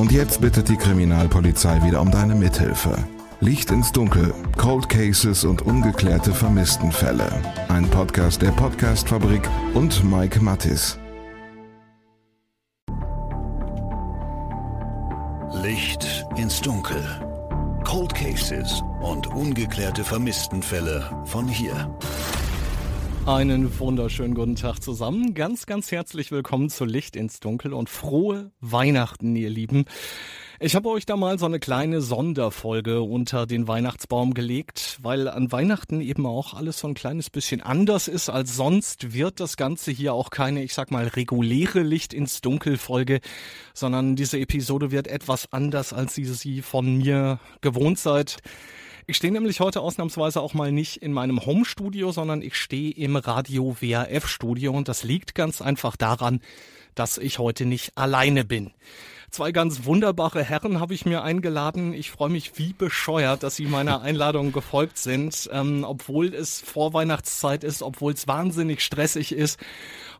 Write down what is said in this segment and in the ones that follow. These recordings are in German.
Und jetzt bittet die Kriminalpolizei wieder um deine Mithilfe. Licht ins Dunkel, Cold Cases und ungeklärte Vermisstenfälle. Ein Podcast der Podcastfabrik und Mike Mattis. Licht ins Dunkel. Cold Cases und ungeklärte Vermisstenfälle von hier. Einen wunderschönen guten Tag zusammen. Ganz, ganz herzlich willkommen zu Licht ins Dunkel und frohe Weihnachten, ihr Lieben. Ich habe euch da mal so eine kleine Sonderfolge unter den Weihnachtsbaum gelegt, weil an Weihnachten eben auch alles so ein kleines bisschen anders ist als sonst, wird das Ganze hier auch keine, ich sag mal, reguläre Licht ins Dunkel Folge, sondern diese Episode wird etwas anders, als ihr sie von mir gewohnt seid. Ich stehe nämlich heute ausnahmsweise auch mal nicht in meinem Home-Studio, sondern ich stehe im Radio WRF-Studio und das liegt ganz einfach daran, dass ich heute nicht alleine bin. Zwei ganz wunderbare Herren habe ich mir eingeladen. Ich freue mich wie bescheuert, dass sie meiner Einladung gefolgt sind, ähm, obwohl es Vorweihnachtszeit ist, obwohl es wahnsinnig stressig ist,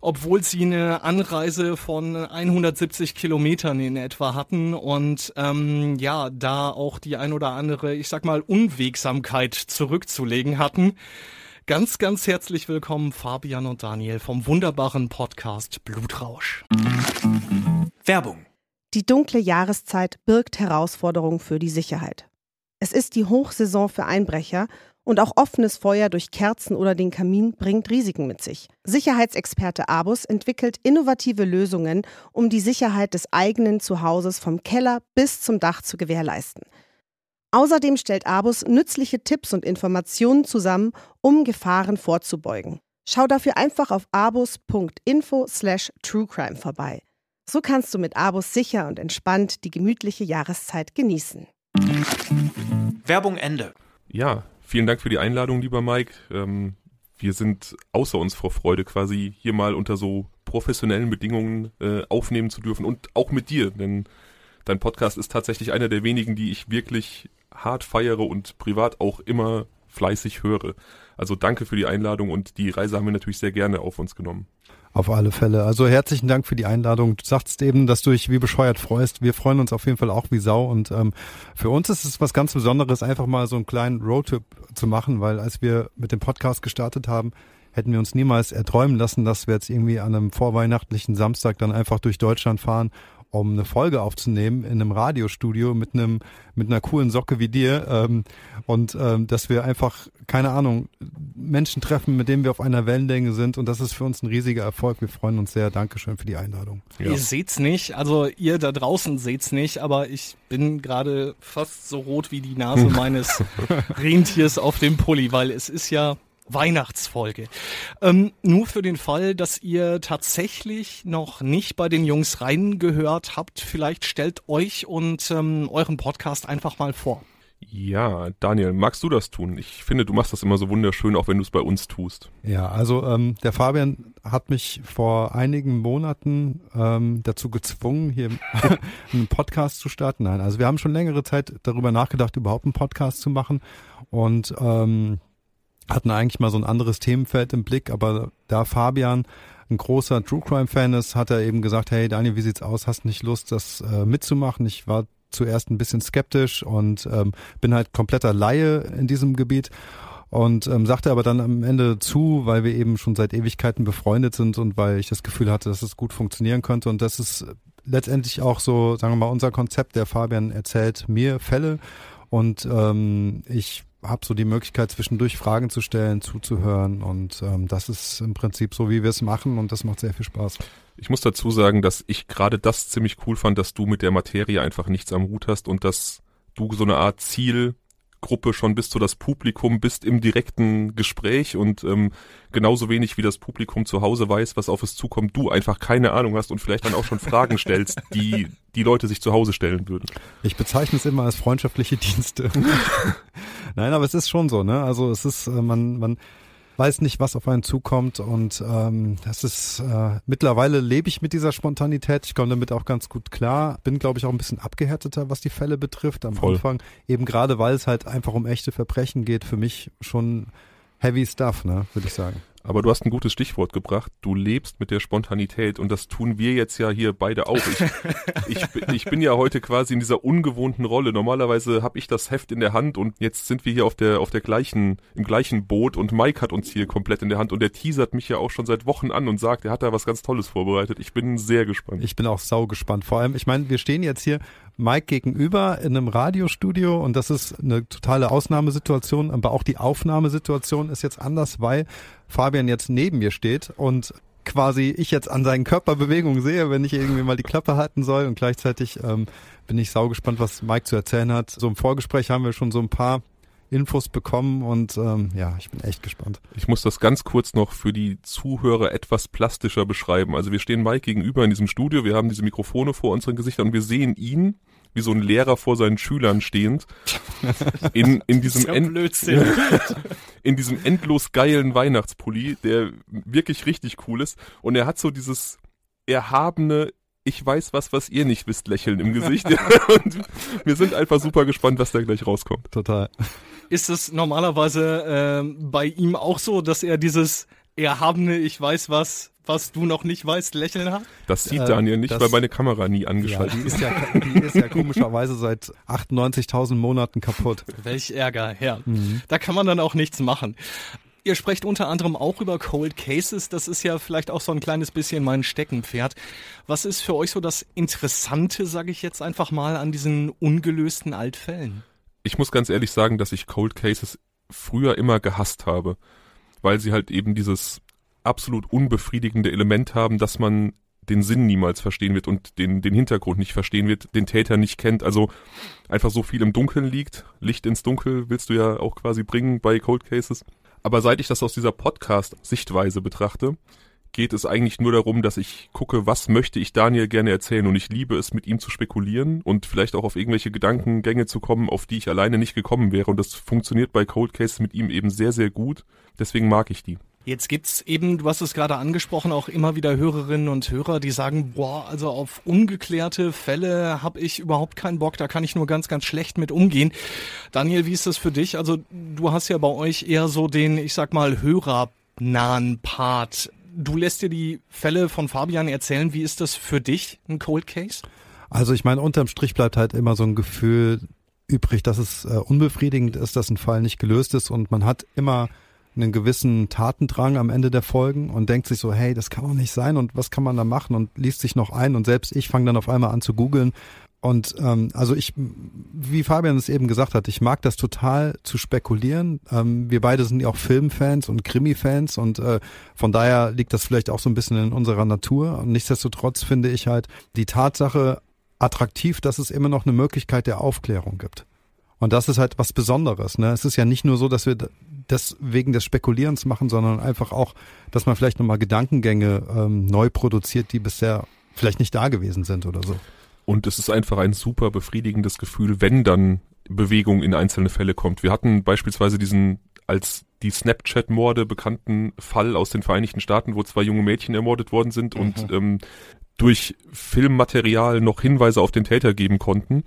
obwohl sie eine Anreise von 170 Kilometern in etwa hatten und ähm, ja, da auch die ein oder andere, ich sag mal, Unwegsamkeit zurückzulegen hatten. Ganz, ganz herzlich willkommen, Fabian und Daniel vom wunderbaren Podcast Blutrausch. Werbung die dunkle Jahreszeit birgt Herausforderungen für die Sicherheit. Es ist die Hochsaison für Einbrecher und auch offenes Feuer durch Kerzen oder den Kamin bringt Risiken mit sich. Sicherheitsexperte Abus entwickelt innovative Lösungen, um die Sicherheit des eigenen Zuhauses vom Keller bis zum Dach zu gewährleisten. Außerdem stellt Abus nützliche Tipps und Informationen zusammen, um Gefahren vorzubeugen. Schau dafür einfach auf abus.info/truecrime vorbei. So kannst du mit Abos sicher und entspannt die gemütliche Jahreszeit genießen. Werbung Ende. Ja, vielen Dank für die Einladung, lieber Mike. Ähm, wir sind außer uns vor Freude, quasi hier mal unter so professionellen Bedingungen äh, aufnehmen zu dürfen und auch mit dir, denn dein Podcast ist tatsächlich einer der wenigen, die ich wirklich hart feiere und privat auch immer fleißig höre. Also danke für die Einladung und die Reise haben wir natürlich sehr gerne auf uns genommen. Auf alle Fälle. Also herzlichen Dank für die Einladung. Du sagst eben, dass du dich wie bescheuert freust. Wir freuen uns auf jeden Fall auch wie Sau. Und ähm, für uns ist es was ganz Besonderes, einfach mal so einen kleinen Roadtrip zu machen, weil als wir mit dem Podcast gestartet haben, hätten wir uns niemals erträumen lassen, dass wir jetzt irgendwie an einem vorweihnachtlichen Samstag dann einfach durch Deutschland fahren um eine Folge aufzunehmen in einem Radiostudio mit einem mit einer coolen Socke wie dir ähm, und ähm, dass wir einfach keine Ahnung Menschen treffen, mit denen wir auf einer Wellenlänge sind und das ist für uns ein riesiger Erfolg. Wir freuen uns sehr. Dankeschön für die Einladung. Ja. Ihr seht's nicht, also ihr da draußen seht's nicht, aber ich bin gerade fast so rot wie die Nase meines Rentiers auf dem Pulli, weil es ist ja Weihnachtsfolge. Ähm, nur für den Fall, dass ihr tatsächlich noch nicht bei den Jungs reingehört habt, vielleicht stellt euch und ähm, euren Podcast einfach mal vor. Ja, Daniel, magst du das tun? Ich finde, du machst das immer so wunderschön, auch wenn du es bei uns tust. Ja, also ähm, der Fabian hat mich vor einigen Monaten ähm, dazu gezwungen, hier einen Podcast zu starten. Nein, also wir haben schon längere Zeit darüber nachgedacht, überhaupt einen Podcast zu machen. Und ähm, hatten eigentlich mal so ein anderes Themenfeld im Blick, aber da Fabian ein großer True Crime Fan ist, hat er eben gesagt, hey Daniel, wie sieht's aus? Hast nicht Lust, das äh, mitzumachen? Ich war zuerst ein bisschen skeptisch und ähm, bin halt kompletter Laie in diesem Gebiet und ähm, sagte aber dann am Ende zu, weil wir eben schon seit Ewigkeiten befreundet sind und weil ich das Gefühl hatte, dass es gut funktionieren könnte und das ist letztendlich auch so, sagen wir mal, unser Konzept. Der Fabian erzählt mir Fälle und ähm, ich habe so die Möglichkeit, zwischendurch Fragen zu stellen, zuzuhören. Und ähm, das ist im Prinzip so, wie wir es machen und das macht sehr viel Spaß. Ich muss dazu sagen, dass ich gerade das ziemlich cool fand, dass du mit der Materie einfach nichts am Hut hast und dass du so eine Art Ziel Gruppe schon bist du das Publikum, bist im direkten Gespräch und ähm, genauso wenig wie das Publikum zu Hause weiß, was auf es zukommt, du einfach keine Ahnung hast und vielleicht dann auch schon Fragen stellst, die die Leute sich zu Hause stellen würden. Ich bezeichne es immer als freundschaftliche Dienste. Nein, aber es ist schon so, ne? Also es ist, äh, man, man, weiß nicht, was auf einen zukommt. Und ähm, das ist äh, mittlerweile lebe ich mit dieser Spontanität. Ich komme damit auch ganz gut klar. Bin, glaube ich, auch ein bisschen abgehärteter, was die Fälle betrifft. Am Voll. Anfang eben gerade, weil es halt einfach um echte Verbrechen geht. Für mich schon heavy stuff, ne, würde ich sagen. Aber du hast ein gutes Stichwort gebracht. Du lebst mit der Spontanität und das tun wir jetzt ja hier beide auch. Ich, ich, ich bin ja heute quasi in dieser ungewohnten Rolle. Normalerweise habe ich das Heft in der Hand und jetzt sind wir hier auf der, auf der gleichen, im gleichen Boot und Mike hat uns hier komplett in der Hand und der teasert mich ja auch schon seit Wochen an und sagt, er hat da was ganz Tolles vorbereitet. Ich bin sehr gespannt. Ich bin auch sau gespannt. Vor allem, ich meine, wir stehen jetzt hier Mike gegenüber in einem Radiostudio und das ist eine totale Ausnahmesituation, aber auch die Aufnahmesituation ist jetzt anders, weil Fabian jetzt neben mir steht und quasi ich jetzt an seinen Körperbewegungen sehe, wenn ich irgendwie mal die Klappe halten soll. Und gleichzeitig ähm, bin ich saugespannt, was Mike zu erzählen hat. So im Vorgespräch haben wir schon so ein paar Infos bekommen und ähm, ja, ich bin echt gespannt. Ich muss das ganz kurz noch für die Zuhörer etwas plastischer beschreiben. Also wir stehen Mike gegenüber in diesem Studio, wir haben diese Mikrofone vor unseren Gesichtern und wir sehen ihn wie so ein Lehrer vor seinen Schülern stehend, in, in diesem, ja End, in diesem endlos geilen Weihnachtspulli, der wirklich richtig cool ist. Und er hat so dieses erhabene, ich weiß was, was ihr nicht wisst, Lächeln im Gesicht. und wir sind einfach super gespannt, was da gleich rauskommt. Total. Ist es normalerweise äh, bei ihm auch so, dass er dieses erhabene, ich weiß was, was du noch nicht weißt, lächeln hat. Das sieht äh, Daniel nicht, das, weil meine Kamera nie angeschaltet ja, die ist. Ja, die ist ja komischerweise seit 98.000 Monaten kaputt. Welch Ärger, ja. Mhm. Da kann man dann auch nichts machen. Ihr sprecht unter anderem auch über Cold Cases. Das ist ja vielleicht auch so ein kleines bisschen mein Steckenpferd. Was ist für euch so das Interessante, sage ich jetzt einfach mal, an diesen ungelösten Altfällen? Ich muss ganz ehrlich sagen, dass ich Cold Cases früher immer gehasst habe weil sie halt eben dieses absolut unbefriedigende Element haben, dass man den Sinn niemals verstehen wird und den, den Hintergrund nicht verstehen wird, den Täter nicht kennt. Also einfach so viel im Dunkeln liegt. Licht ins Dunkel willst du ja auch quasi bringen bei Cold Cases. Aber seit ich das aus dieser Podcast-Sichtweise betrachte, geht es eigentlich nur darum, dass ich gucke, was möchte ich Daniel gerne erzählen und ich liebe es, mit ihm zu spekulieren und vielleicht auch auf irgendwelche Gedankengänge zu kommen, auf die ich alleine nicht gekommen wäre und das funktioniert bei Cold Case mit ihm eben sehr, sehr gut. Deswegen mag ich die. Jetzt gibt's eben, du hast es gerade angesprochen, auch immer wieder Hörerinnen und Hörer, die sagen, boah, also auf ungeklärte Fälle habe ich überhaupt keinen Bock, da kann ich nur ganz, ganz schlecht mit umgehen. Daniel, wie ist das für dich? Also du hast ja bei euch eher so den, ich sag mal, Hörernahen nahen Part du lässt dir die Fälle von Fabian erzählen. Wie ist das für dich, ein Cold Case? Also ich meine, unterm Strich bleibt halt immer so ein Gefühl übrig, dass es äh, unbefriedigend ist, dass ein Fall nicht gelöst ist und man hat immer einen gewissen Tatendrang am Ende der Folgen und denkt sich so, hey, das kann doch nicht sein und was kann man da machen und liest sich noch ein und selbst ich fange dann auf einmal an zu googeln, und ähm, also ich, wie Fabian es eben gesagt hat, ich mag das total zu spekulieren. Ähm, wir beide sind ja auch Filmfans und Krimi-Fans und äh, von daher liegt das vielleicht auch so ein bisschen in unserer Natur. Und nichtsdestotrotz finde ich halt die Tatsache attraktiv, dass es immer noch eine Möglichkeit der Aufklärung gibt. Und das ist halt was Besonderes. Ne? Es ist ja nicht nur so, dass wir das wegen des Spekulierens machen, sondern einfach auch, dass man vielleicht nochmal Gedankengänge ähm, neu produziert, die bisher vielleicht nicht da gewesen sind oder so. Und es ist einfach ein super befriedigendes Gefühl, wenn dann Bewegung in einzelne Fälle kommt. Wir hatten beispielsweise diesen als die Snapchat-Morde bekannten Fall aus den Vereinigten Staaten, wo zwei junge Mädchen ermordet worden sind mhm. und ähm, durch Filmmaterial noch Hinweise auf den Täter geben konnten.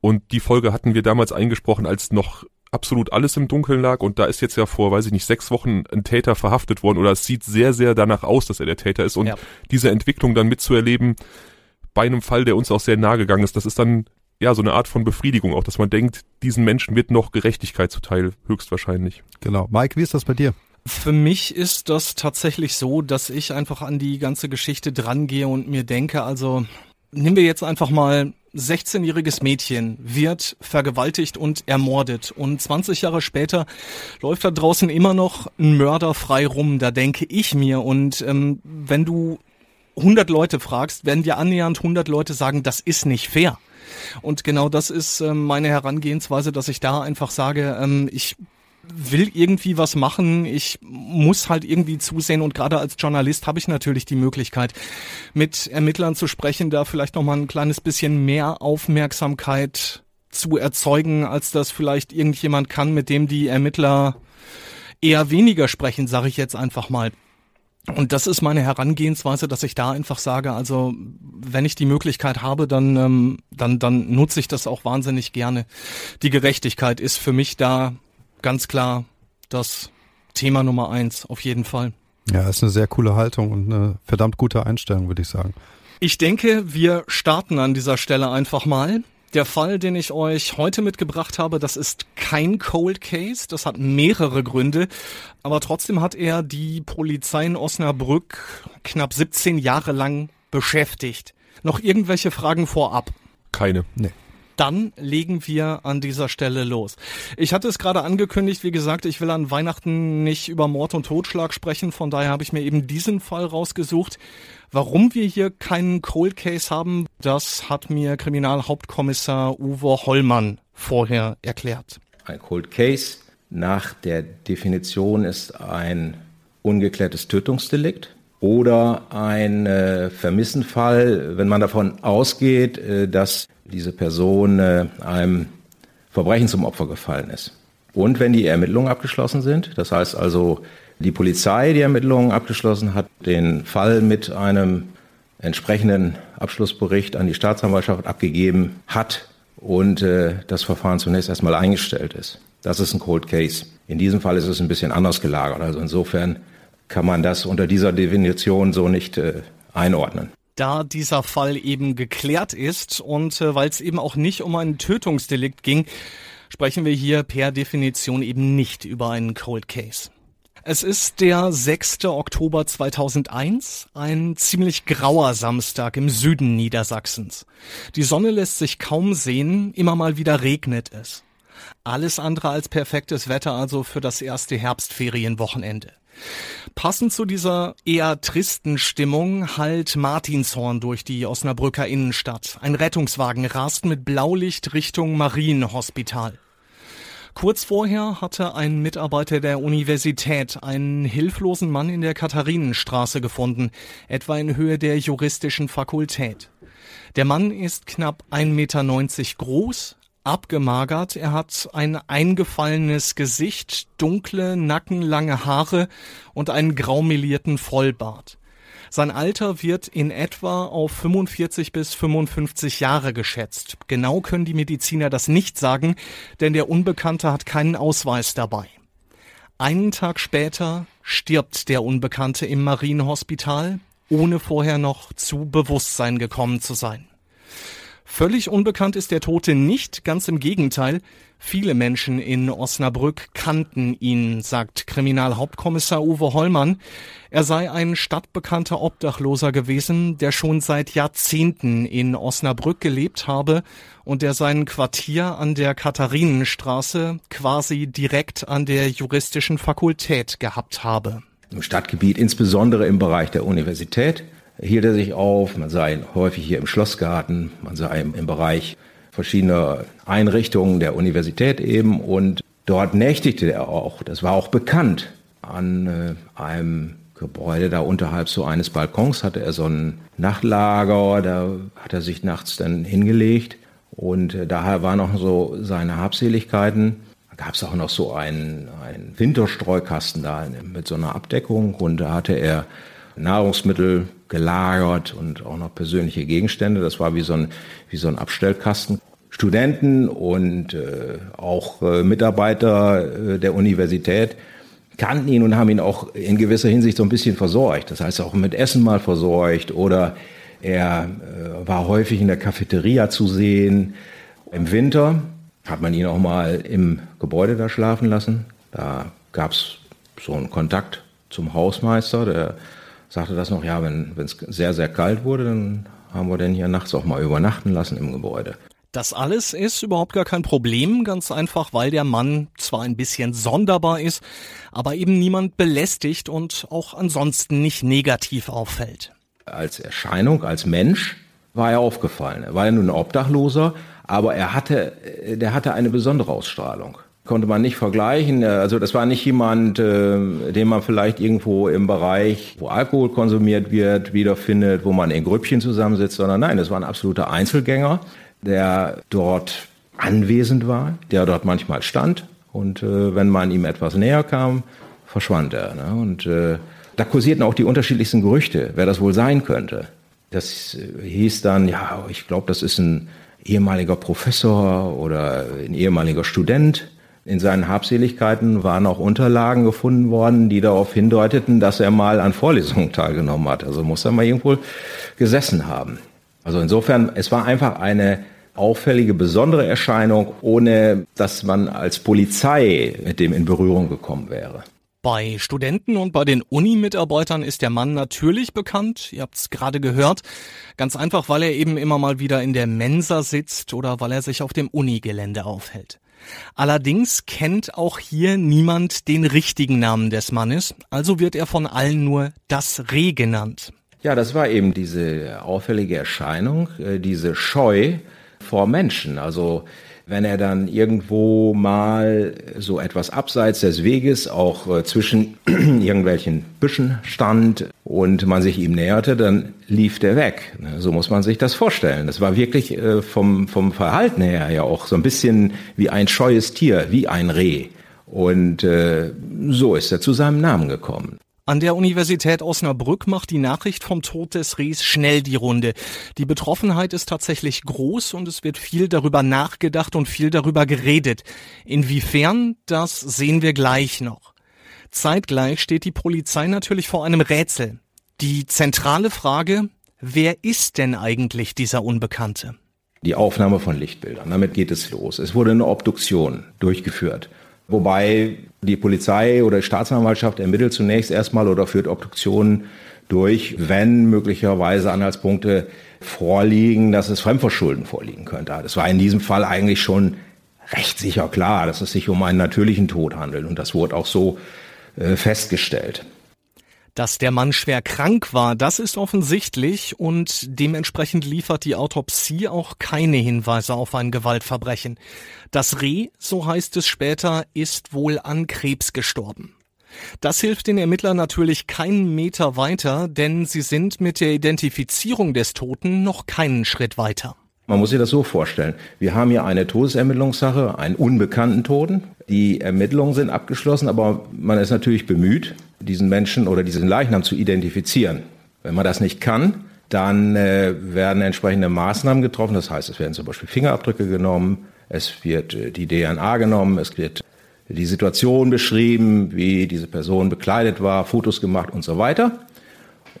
Und die Folge hatten wir damals eingesprochen, als noch absolut alles im Dunkeln lag und da ist jetzt ja vor, weiß ich nicht, sechs Wochen ein Täter verhaftet worden oder es sieht sehr, sehr danach aus, dass er der Täter ist und ja. diese Entwicklung dann mitzuerleben, bei einem Fall, der uns auch sehr nahe gegangen ist, das ist dann ja so eine Art von Befriedigung auch, dass man denkt, diesen Menschen wird noch Gerechtigkeit zuteil, höchstwahrscheinlich. Genau. Mike, wie ist das bei dir? Für mich ist das tatsächlich so, dass ich einfach an die ganze Geschichte drangehe und mir denke, also nehmen wir jetzt einfach mal 16-jähriges Mädchen wird vergewaltigt und ermordet. Und 20 Jahre später läuft da draußen immer noch ein Mörder frei rum. Da denke ich mir. Und ähm, wenn du 100 Leute fragst, werden dir annähernd 100 Leute sagen, das ist nicht fair. Und genau das ist äh, meine Herangehensweise, dass ich da einfach sage, ähm, ich will irgendwie was machen, ich muss halt irgendwie zusehen und gerade als Journalist habe ich natürlich die Möglichkeit, mit Ermittlern zu sprechen, da vielleicht nochmal ein kleines bisschen mehr Aufmerksamkeit zu erzeugen, als das vielleicht irgendjemand kann, mit dem die Ermittler eher weniger sprechen, sage ich jetzt einfach mal. Und das ist meine Herangehensweise, dass ich da einfach sage, also wenn ich die Möglichkeit habe, dann, ähm, dann, dann nutze ich das auch wahnsinnig gerne. Die Gerechtigkeit ist für mich da ganz klar das Thema Nummer eins, auf jeden Fall. Ja, ist eine sehr coole Haltung und eine verdammt gute Einstellung, würde ich sagen. Ich denke, wir starten an dieser Stelle einfach mal. Der Fall, den ich euch heute mitgebracht habe, das ist kein Cold Case. Das hat mehrere Gründe. Aber trotzdem hat er die Polizei in Osnabrück knapp 17 Jahre lang beschäftigt. Noch irgendwelche Fragen vorab? Keine. Nee dann legen wir an dieser Stelle los. Ich hatte es gerade angekündigt, wie gesagt, ich will an Weihnachten nicht über Mord und Totschlag sprechen, von daher habe ich mir eben diesen Fall rausgesucht. Warum wir hier keinen Cold Case haben, das hat mir Kriminalhauptkommissar Uwe Hollmann vorher erklärt. Ein Cold Case nach der Definition ist ein ungeklärtes Tötungsdelikt oder ein äh, Vermissenfall, wenn man davon ausgeht, äh, dass diese Person äh, einem Verbrechen zum Opfer gefallen ist. Und wenn die Ermittlungen abgeschlossen sind, das heißt also, die Polizei die Ermittlungen abgeschlossen hat, den Fall mit einem entsprechenden Abschlussbericht an die Staatsanwaltschaft abgegeben hat und äh, das Verfahren zunächst erstmal eingestellt ist. Das ist ein Cold Case. In diesem Fall ist es ein bisschen anders gelagert. Also insofern kann man das unter dieser Definition so nicht äh, einordnen da dieser Fall eben geklärt ist und äh, weil es eben auch nicht um ein Tötungsdelikt ging, sprechen wir hier per Definition eben nicht über einen Cold Case. Es ist der 6. Oktober 2001, ein ziemlich grauer Samstag im Süden Niedersachsens. Die Sonne lässt sich kaum sehen, immer mal wieder regnet es. Alles andere als perfektes Wetter also für das erste Herbstferienwochenende. Passend zu dieser eher tristen Stimmung hallt Martinshorn durch die Osnabrücker Innenstadt. Ein Rettungswagen rast mit Blaulicht Richtung Marienhospital. Kurz vorher hatte ein Mitarbeiter der Universität einen hilflosen Mann in der Katharinenstraße gefunden, etwa in Höhe der juristischen Fakultät. Der Mann ist knapp 1,90 Meter groß, abgemagert, er hat ein eingefallenes Gesicht, dunkle, nackenlange Haare und einen graumelierten Vollbart. Sein Alter wird in etwa auf 45 bis 55 Jahre geschätzt. Genau können die Mediziner das nicht sagen, denn der Unbekannte hat keinen Ausweis dabei. Einen Tag später stirbt der Unbekannte im Marienhospital, ohne vorher noch zu Bewusstsein gekommen zu sein. Völlig unbekannt ist der Tote nicht, ganz im Gegenteil. Viele Menschen in Osnabrück kannten ihn, sagt Kriminalhauptkommissar Uwe Hollmann. Er sei ein stadtbekannter Obdachloser gewesen, der schon seit Jahrzehnten in Osnabrück gelebt habe und der sein Quartier an der Katharinenstraße quasi direkt an der juristischen Fakultät gehabt habe. Im Stadtgebiet, insbesondere im Bereich der Universität, hielt er sich auf. Man sah ihn häufig hier im Schlossgarten, man sah ihn im Bereich verschiedener Einrichtungen der Universität eben und dort nächtigte er auch. Das war auch bekannt. An äh, einem Gebäude da unterhalb so eines Balkons hatte er so ein Nachtlager, da hat er sich nachts dann hingelegt und äh, daher waren auch so seine Habseligkeiten. Da gab es auch noch so einen, einen Winterstreukasten da mit so einer Abdeckung und da hatte er Nahrungsmittel gelagert und auch noch persönliche Gegenstände. Das war wie so ein, wie so ein Abstellkasten. Studenten und äh, auch äh, Mitarbeiter äh, der Universität kannten ihn und haben ihn auch in gewisser Hinsicht so ein bisschen versorgt. Das heißt auch mit Essen mal versorgt oder er äh, war häufig in der Cafeteria zu sehen. Im Winter hat man ihn auch mal im Gebäude da schlafen lassen. Da gab es so einen Kontakt zum Hausmeister, der sagte das noch, ja, wenn es sehr, sehr kalt wurde, dann haben wir den hier nachts auch mal übernachten lassen im Gebäude. Das alles ist überhaupt gar kein Problem, ganz einfach, weil der Mann zwar ein bisschen sonderbar ist, aber eben niemand belästigt und auch ansonsten nicht negativ auffällt. Als Erscheinung, als Mensch war er aufgefallen. Er war ja nun ein Obdachloser, aber er hatte, äh, der hatte eine besondere Ausstrahlung konnte man nicht vergleichen. Äh, also das war nicht jemand, äh, den man vielleicht irgendwo im Bereich, wo Alkohol konsumiert wird, wiederfindet, wo man in Grüppchen zusammensitzt, sondern nein, das war ein absoluter Einzelgänger, der dort anwesend war, der dort manchmal stand und äh, wenn man ihm etwas näher kam, verschwand er. Ne? Und äh, da kursierten auch die unterschiedlichsten Gerüchte, wer das wohl sein könnte. Das äh, hieß dann, ja, ich glaube, das ist ein ehemaliger Professor oder ein ehemaliger Student in seinen Habseligkeiten waren auch Unterlagen gefunden worden, die darauf hindeuteten, dass er mal an Vorlesungen teilgenommen hat. Also muss er mal irgendwo gesessen haben. Also insofern, es war einfach eine auffällige, besondere Erscheinung, ohne dass man als Polizei mit dem in Berührung gekommen wäre. Bei Studenten und bei den Uni-Mitarbeitern ist der Mann natürlich bekannt. Ihr habt es gerade gehört. Ganz einfach, weil er eben immer mal wieder in der Mensa sitzt oder weil er sich auf dem Unigelände aufhält. Allerdings kennt auch hier niemand den richtigen Namen des Mannes, also wird er von allen nur das Reh genannt. Ja, das war eben diese auffällige Erscheinung, äh, diese Scheu vor Menschen. Also wenn er dann irgendwo mal so etwas abseits des Weges, auch äh, zwischen irgendwelchen Büschen stand und man sich ihm näherte, dann lief der weg. Ne? So muss man sich das vorstellen. Das war wirklich äh, vom, vom Verhalten her ja auch so ein bisschen wie ein scheues Tier, wie ein Reh. Und äh, so ist er zu seinem Namen gekommen. An der Universität Osnabrück macht die Nachricht vom Tod des Rehs schnell die Runde. Die Betroffenheit ist tatsächlich groß und es wird viel darüber nachgedacht und viel darüber geredet. Inwiefern, das sehen wir gleich noch. Zeitgleich steht die Polizei natürlich vor einem Rätsel. Die zentrale Frage, wer ist denn eigentlich dieser Unbekannte? Die Aufnahme von Lichtbildern, damit geht es los. Es wurde eine Obduktion durchgeführt. Wobei die Polizei oder die Staatsanwaltschaft ermittelt zunächst erstmal oder führt Obduktionen durch, wenn möglicherweise Anhaltspunkte vorliegen, dass es Fremdverschulden vorliegen könnte. Das war in diesem Fall eigentlich schon recht sicher klar, dass es sich um einen natürlichen Tod handelt. Und das wurde auch so äh, festgestellt. Dass der Mann schwer krank war, das ist offensichtlich und dementsprechend liefert die Autopsie auch keine Hinweise auf ein Gewaltverbrechen. Das Reh, so heißt es später, ist wohl an Krebs gestorben. Das hilft den Ermittlern natürlich keinen Meter weiter, denn sie sind mit der Identifizierung des Toten noch keinen Schritt weiter. Man muss sich das so vorstellen. Wir haben hier eine Todesermittlungssache, einen unbekannten Toten. Die Ermittlungen sind abgeschlossen, aber man ist natürlich bemüht, diesen Menschen oder diesen Leichnam zu identifizieren. Wenn man das nicht kann, dann äh, werden entsprechende Maßnahmen getroffen. Das heißt, es werden zum Beispiel Fingerabdrücke genommen, es wird äh, die DNA genommen, es wird die Situation beschrieben, wie diese Person bekleidet war, Fotos gemacht und so weiter.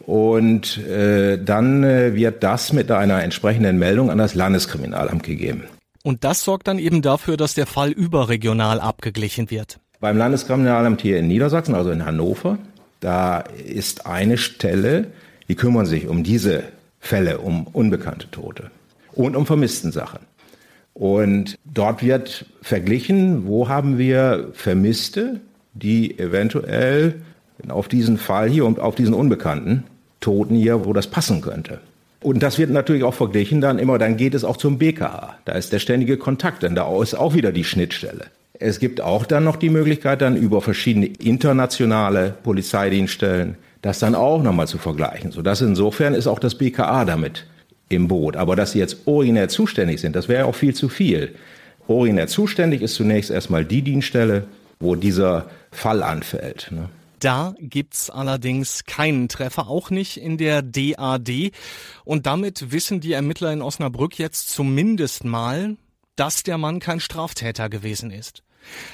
Und äh, dann äh, wird das mit einer entsprechenden Meldung an das Landeskriminalamt gegeben. Und das sorgt dann eben dafür, dass der Fall überregional abgeglichen wird. Beim Landeskriminalamt hier in Niedersachsen, also in Hannover, da ist eine Stelle, die kümmern sich um diese Fälle, um unbekannte Tote und um vermissten Sachen. Und dort wird verglichen, wo haben wir Vermisste, die eventuell auf diesen Fall hier und auf diesen unbekannten Toten hier, wo das passen könnte. Und das wird natürlich auch verglichen dann immer, dann geht es auch zum BKA. Da ist der ständige Kontakt, denn da ist auch wieder die Schnittstelle. Es gibt auch dann noch die Möglichkeit, dann über verschiedene internationale Polizeidienststellen das dann auch nochmal zu vergleichen. Sodass insofern ist auch das BKA damit im Boot. Aber dass sie jetzt originär zuständig sind, das wäre ja auch viel zu viel. Originär zuständig ist zunächst erstmal die Dienststelle, wo dieser Fall anfällt. Ne? Da gibt's allerdings keinen Treffer, auch nicht in der DAD. Und damit wissen die Ermittler in Osnabrück jetzt zumindest mal, dass der Mann kein Straftäter gewesen ist.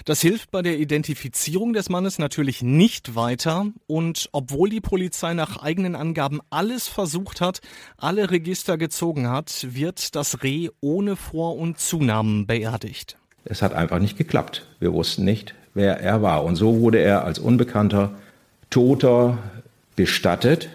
Das hilft bei der Identifizierung des Mannes natürlich nicht weiter und obwohl die Polizei nach eigenen Angaben alles versucht hat, alle Register gezogen hat, wird das Reh ohne Vor- und Zunahmen beerdigt. Es hat einfach nicht geklappt. Wir wussten nicht, wer er war. Und so wurde er als unbekannter Toter bestattet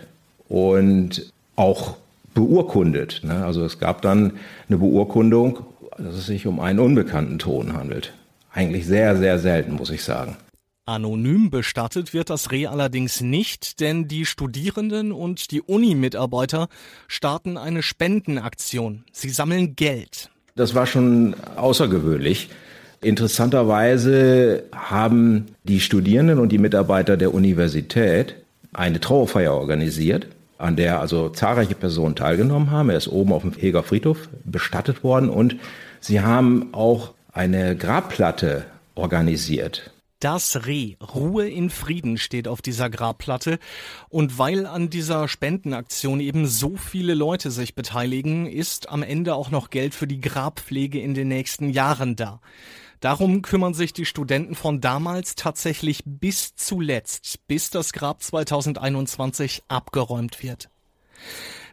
und auch beurkundet. Ne? Also es gab dann eine Beurkundung, dass es sich um einen unbekannten Ton handelt. Eigentlich sehr, sehr selten, muss ich sagen. Anonym bestattet wird das Reh allerdings nicht, denn die Studierenden und die Uni-Mitarbeiter starten eine Spendenaktion. Sie sammeln Geld. Das war schon außergewöhnlich. Interessanterweise haben die Studierenden und die Mitarbeiter der Universität eine Trauerfeier organisiert, an der also zahlreiche Personen teilgenommen haben. Er ist oben auf dem Heger Friedhof bestattet worden und sie haben auch eine Grabplatte organisiert. Das Reh, Ruhe in Frieden steht auf dieser Grabplatte. Und weil an dieser Spendenaktion eben so viele Leute sich beteiligen, ist am Ende auch noch Geld für die Grabpflege in den nächsten Jahren da. Darum kümmern sich die Studenten von damals tatsächlich bis zuletzt, bis das Grab 2021 abgeräumt wird.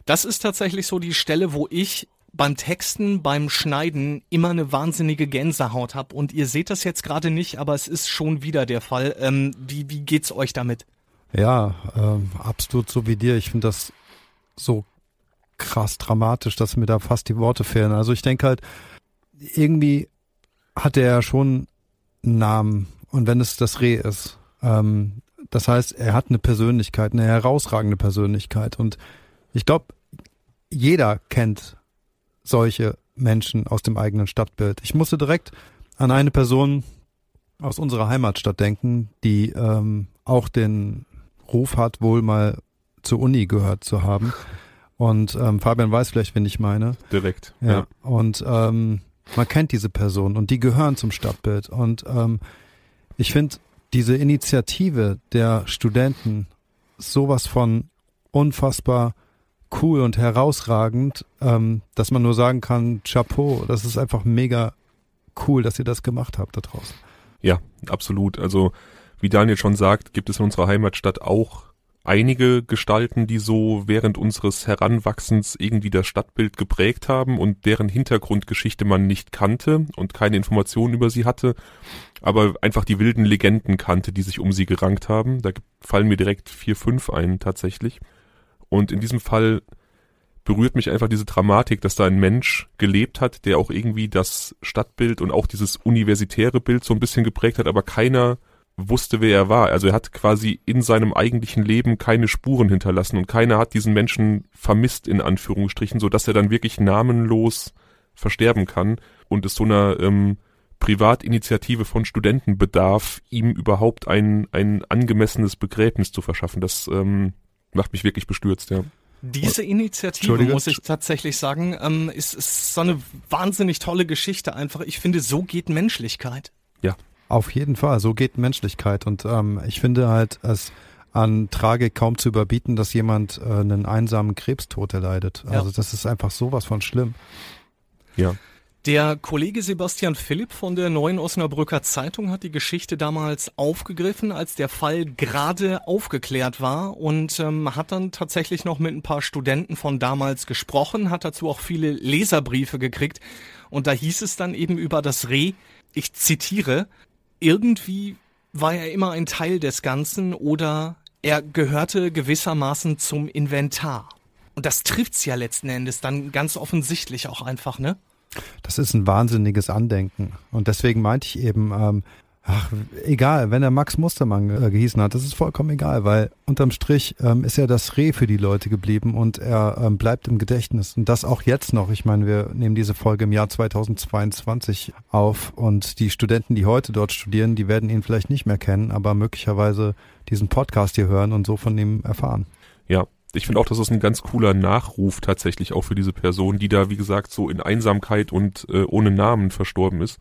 Das ist tatsächlich so die Stelle, wo ich beim Texten, beim Schneiden immer eine wahnsinnige Gänsehaut habe. Und ihr seht das jetzt gerade nicht, aber es ist schon wieder der Fall. Ähm, wie, wie geht's euch damit? Ja, ähm, absolut so wie dir. Ich finde das so krass dramatisch, dass mir da fast die Worte fehlen. Also ich denke halt, irgendwie hat er schon einen Namen. Und wenn es das Reh ist. Ähm, das heißt, er hat eine Persönlichkeit, eine herausragende Persönlichkeit. Und ich glaube, jeder kennt solche Menschen aus dem eigenen Stadtbild. Ich musste direkt an eine Person aus unserer Heimatstadt denken, die ähm, auch den Ruf hat, wohl mal zur Uni gehört zu haben. Und ähm, Fabian weiß vielleicht, wen ich meine. Direkt. Ja. ja. Und ähm, man kennt diese Personen und die gehören zum Stadtbild. Und ähm, ich finde diese Initiative der Studenten sowas von unfassbar cool und herausragend, ähm, dass man nur sagen kann, Chapeau, das ist einfach mega cool, dass ihr das gemacht habt da draußen. Ja, absolut. Also wie Daniel schon sagt, gibt es in unserer Heimatstadt auch einige Gestalten, die so während unseres Heranwachsens irgendwie das Stadtbild geprägt haben und deren Hintergrundgeschichte man nicht kannte und keine Informationen über sie hatte, aber einfach die wilden Legenden kannte, die sich um sie gerankt haben. Da fallen mir direkt vier, fünf ein tatsächlich. Und in diesem Fall berührt mich einfach diese Dramatik, dass da ein Mensch gelebt hat, der auch irgendwie das Stadtbild und auch dieses universitäre Bild so ein bisschen geprägt hat, aber keiner wusste, wer er war. Also er hat quasi in seinem eigentlichen Leben keine Spuren hinterlassen und keiner hat diesen Menschen vermisst in Anführungsstrichen, so dass er dann wirklich namenlos versterben kann und es so einer ähm, Privatinitiative von Studenten bedarf, ihm überhaupt ein, ein angemessenes Begräbnis zu verschaffen. Das ähm, macht mich wirklich bestürzt, ja. Diese Initiative, muss ich tatsächlich sagen, ähm, ist, ist so eine wahnsinnig tolle Geschichte einfach. Ich finde, so geht Menschlichkeit. Ja, auf jeden Fall, so geht Menschlichkeit. Und ähm, ich finde halt es an Tragik kaum zu überbieten, dass jemand äh, einen einsamen Krebstod erleidet. Ja. Also das ist einfach sowas von schlimm. Ja. Der Kollege Sebastian Philipp von der Neuen Osnabrücker Zeitung hat die Geschichte damals aufgegriffen, als der Fall gerade aufgeklärt war und ähm, hat dann tatsächlich noch mit ein paar Studenten von damals gesprochen, hat dazu auch viele Leserbriefe gekriegt und da hieß es dann eben über das Reh, ich zitiere, irgendwie war er immer ein Teil des Ganzen oder er gehörte gewissermaßen zum Inventar. Und das trifft's ja letzten Endes dann ganz offensichtlich auch einfach, ne? Das ist ein wahnsinniges Andenken. Und deswegen meinte ich eben, ähm, Ach, egal, wenn er Max Mustermann äh, gehießen hat, das ist vollkommen egal, weil unterm Strich ähm, ist er das Reh für die Leute geblieben und er ähm, bleibt im Gedächtnis. Und das auch jetzt noch. Ich meine, wir nehmen diese Folge im Jahr 2022 auf und die Studenten, die heute dort studieren, die werden ihn vielleicht nicht mehr kennen, aber möglicherweise diesen Podcast hier hören und so von ihm erfahren. Ja, ich finde auch, das ist ein ganz cooler Nachruf tatsächlich auch für diese Person, die da, wie gesagt, so in Einsamkeit und äh, ohne Namen verstorben ist.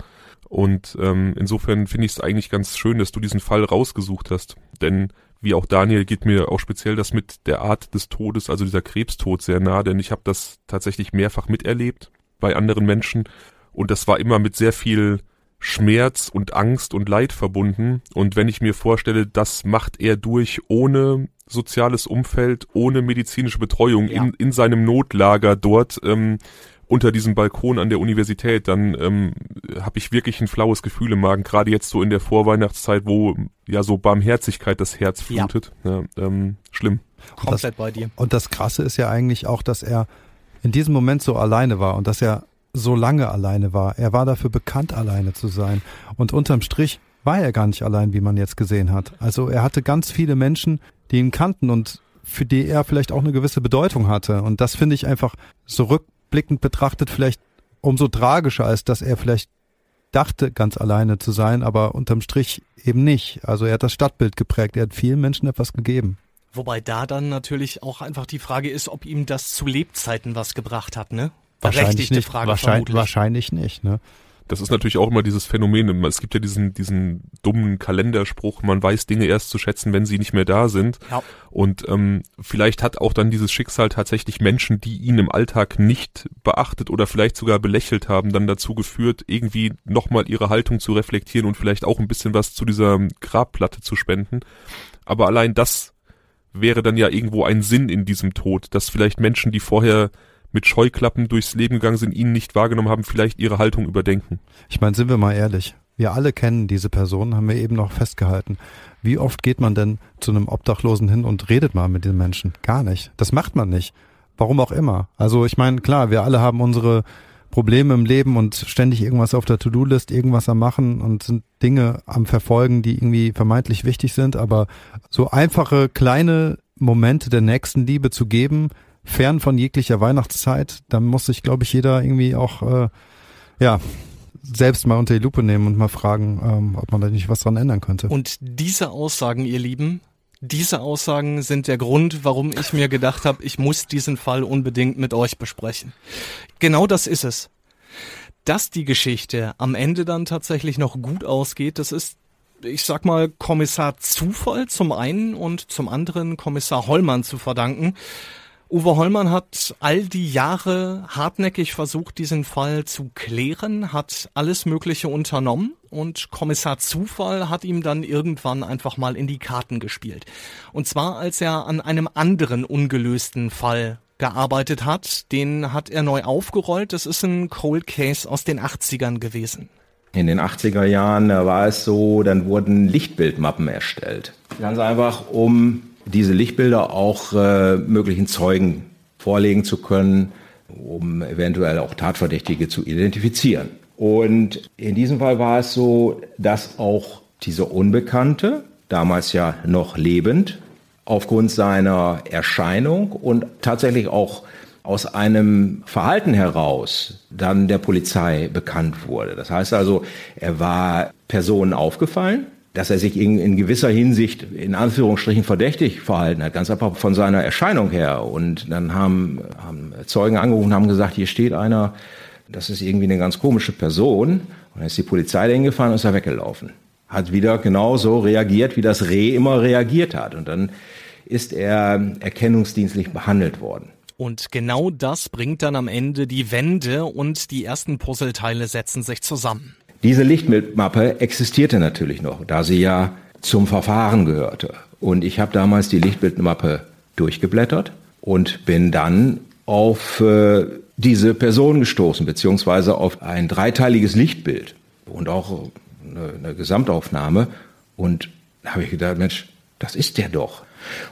Und ähm, insofern finde ich es eigentlich ganz schön, dass du diesen Fall rausgesucht hast. Denn wie auch Daniel geht mir auch speziell das mit der Art des Todes, also dieser Krebstod sehr nah, denn ich habe das tatsächlich mehrfach miterlebt bei anderen Menschen und das war immer mit sehr viel Schmerz und Angst und Leid verbunden und wenn ich mir vorstelle, das macht er durch ohne soziales Umfeld, ohne medizinische Betreuung ja. in, in seinem Notlager dort, ähm, unter diesem Balkon an der Universität, dann ähm, habe ich wirklich ein flaues Gefühl im Magen, gerade jetzt so in der Vorweihnachtszeit, wo ja so Barmherzigkeit das Herz flutet. Ja. ja ähm, schlimm. Und Komplett das, bei dir. Und das Krasse ist ja eigentlich auch, dass er in diesem Moment so alleine war und dass er so lange alleine war. Er war dafür bekannt, alleine zu sein. Und unterm Strich war er gar nicht allein, wie man jetzt gesehen hat. Also er hatte ganz viele Menschen, die ihn kannten und für die er vielleicht auch eine gewisse Bedeutung hatte. Und das finde ich einfach so rück, rückblickend betrachtet vielleicht umso tragischer, als dass er vielleicht dachte, ganz alleine zu sein, aber unterm Strich eben nicht. Also er hat das Stadtbild geprägt, er hat vielen Menschen etwas gegeben. Wobei da dann natürlich auch einfach die Frage ist, ob ihm das zu Lebzeiten was gebracht hat, ne? Wahrscheinlich nicht. Frage wahrscheinlich, wahrscheinlich nicht, ne? das ist natürlich auch immer dieses Phänomen. Es gibt ja diesen, diesen dummen Kalenderspruch, man weiß Dinge erst zu schätzen, wenn sie nicht mehr da sind. Ja. Und ähm, vielleicht hat auch dann dieses Schicksal tatsächlich Menschen, die ihn im Alltag nicht beachtet oder vielleicht sogar belächelt haben, dann dazu geführt, irgendwie nochmal ihre Haltung zu reflektieren und vielleicht auch ein bisschen was zu dieser Grabplatte zu spenden. Aber allein das wäre dann ja irgendwo ein Sinn in diesem Tod, dass vielleicht Menschen, die vorher mit Scheuklappen durchs Leben gegangen sind, ihn nicht wahrgenommen haben, vielleicht ihre Haltung überdenken. Ich meine, sind wir mal ehrlich. Wir alle kennen diese Person, haben wir eben noch festgehalten. Wie oft geht man denn zu einem Obdachlosen hin und redet mal mit den Menschen? Gar nicht. Das macht man nicht. Warum auch immer. Also ich meine, klar, wir alle haben unsere Probleme im Leben und ständig irgendwas auf der To-Do-List, irgendwas am Machen und sind Dinge am Verfolgen, die irgendwie vermeintlich wichtig sind. Aber so einfache kleine Momente der Nächstenliebe zu geben, fern von jeglicher Weihnachtszeit. Da muss sich, glaube ich, jeder irgendwie auch äh, ja selbst mal unter die Lupe nehmen und mal fragen, ähm, ob man da nicht was dran ändern könnte. Und diese Aussagen, ihr Lieben, diese Aussagen sind der Grund, warum ich mir gedacht habe, ich muss diesen Fall unbedingt mit euch besprechen. Genau das ist es. Dass die Geschichte am Ende dann tatsächlich noch gut ausgeht, das ist, ich sag mal, Kommissar Zufall zum einen und zum anderen Kommissar Hollmann zu verdanken. Uwe Hollmann hat all die Jahre hartnäckig versucht, diesen Fall zu klären, hat alles Mögliche unternommen und Kommissar Zufall hat ihm dann irgendwann einfach mal in die Karten gespielt. Und zwar, als er an einem anderen ungelösten Fall gearbeitet hat, den hat er neu aufgerollt. Das ist ein Cold Case aus den 80ern gewesen. In den 80er Jahren da war es so, dann wurden Lichtbildmappen erstellt. Ganz einfach, um diese Lichtbilder auch äh, möglichen Zeugen vorlegen zu können, um eventuell auch Tatverdächtige zu identifizieren. Und in diesem Fall war es so, dass auch dieser Unbekannte, damals ja noch lebend, aufgrund seiner Erscheinung und tatsächlich auch aus einem Verhalten heraus dann der Polizei bekannt wurde. Das heißt also, er war Personen aufgefallen, dass er sich in, in, gewisser Hinsicht in Anführungsstrichen verdächtig verhalten hat, ganz einfach von seiner Erscheinung her. Und dann haben, haben Zeugen angerufen und haben gesagt, hier steht einer, das ist irgendwie eine ganz komische Person. Und dann ist die Polizei dahin gefahren und ist da weggelaufen. Hat wieder genau reagiert, wie das Reh immer reagiert hat. Und dann ist er erkennungsdienstlich behandelt worden. Und genau das bringt dann am Ende die Wende und die ersten Puzzleteile setzen sich zusammen. Diese Lichtmappe existierte natürlich noch, da sie ja zum Verfahren gehörte. Und ich habe damals die Lichtbildmappe durchgeblättert und bin dann auf äh, diese Person gestoßen, beziehungsweise auf ein dreiteiliges Lichtbild und auch eine, eine Gesamtaufnahme. Und da habe ich gedacht, Mensch, das ist der doch.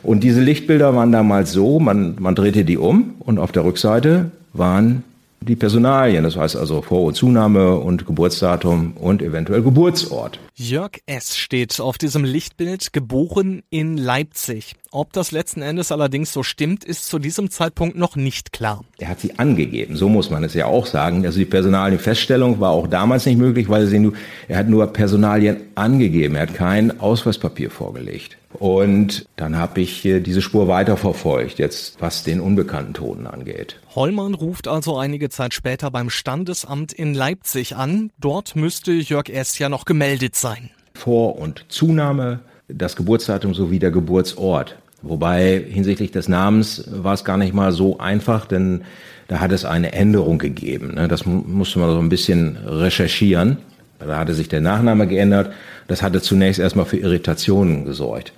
Und diese Lichtbilder waren damals so, man, man drehte die um und auf der Rückseite waren die Personalien, das heißt also Vor- und Zunahme und Geburtsdatum und eventuell Geburtsort. Jörg S. steht auf diesem Lichtbild, geboren in Leipzig. Ob das letzten Endes allerdings so stimmt, ist zu diesem Zeitpunkt noch nicht klar. Er hat sie angegeben, so muss man es ja auch sagen. Also die Personalienfeststellung war auch damals nicht möglich, weil sie nur, er hat nur Personalien angegeben, er hat kein Ausweispapier vorgelegt. Und dann habe ich äh, diese Spur weiterverfolgt, jetzt was den unbekannten Toten angeht. Hollmann ruft also einige Zeit später beim Standesamt in Leipzig an. Dort müsste Jörg S. ja noch gemeldet sein. Vor- und Zunahme, das Geburtsdatum sowie der Geburtsort Wobei hinsichtlich des Namens war es gar nicht mal so einfach, denn da hat es eine Änderung gegeben. Ne? Das musste man so ein bisschen recherchieren. Da hatte sich der Nachname geändert. Das hatte zunächst erstmal für Irritationen gesorgt.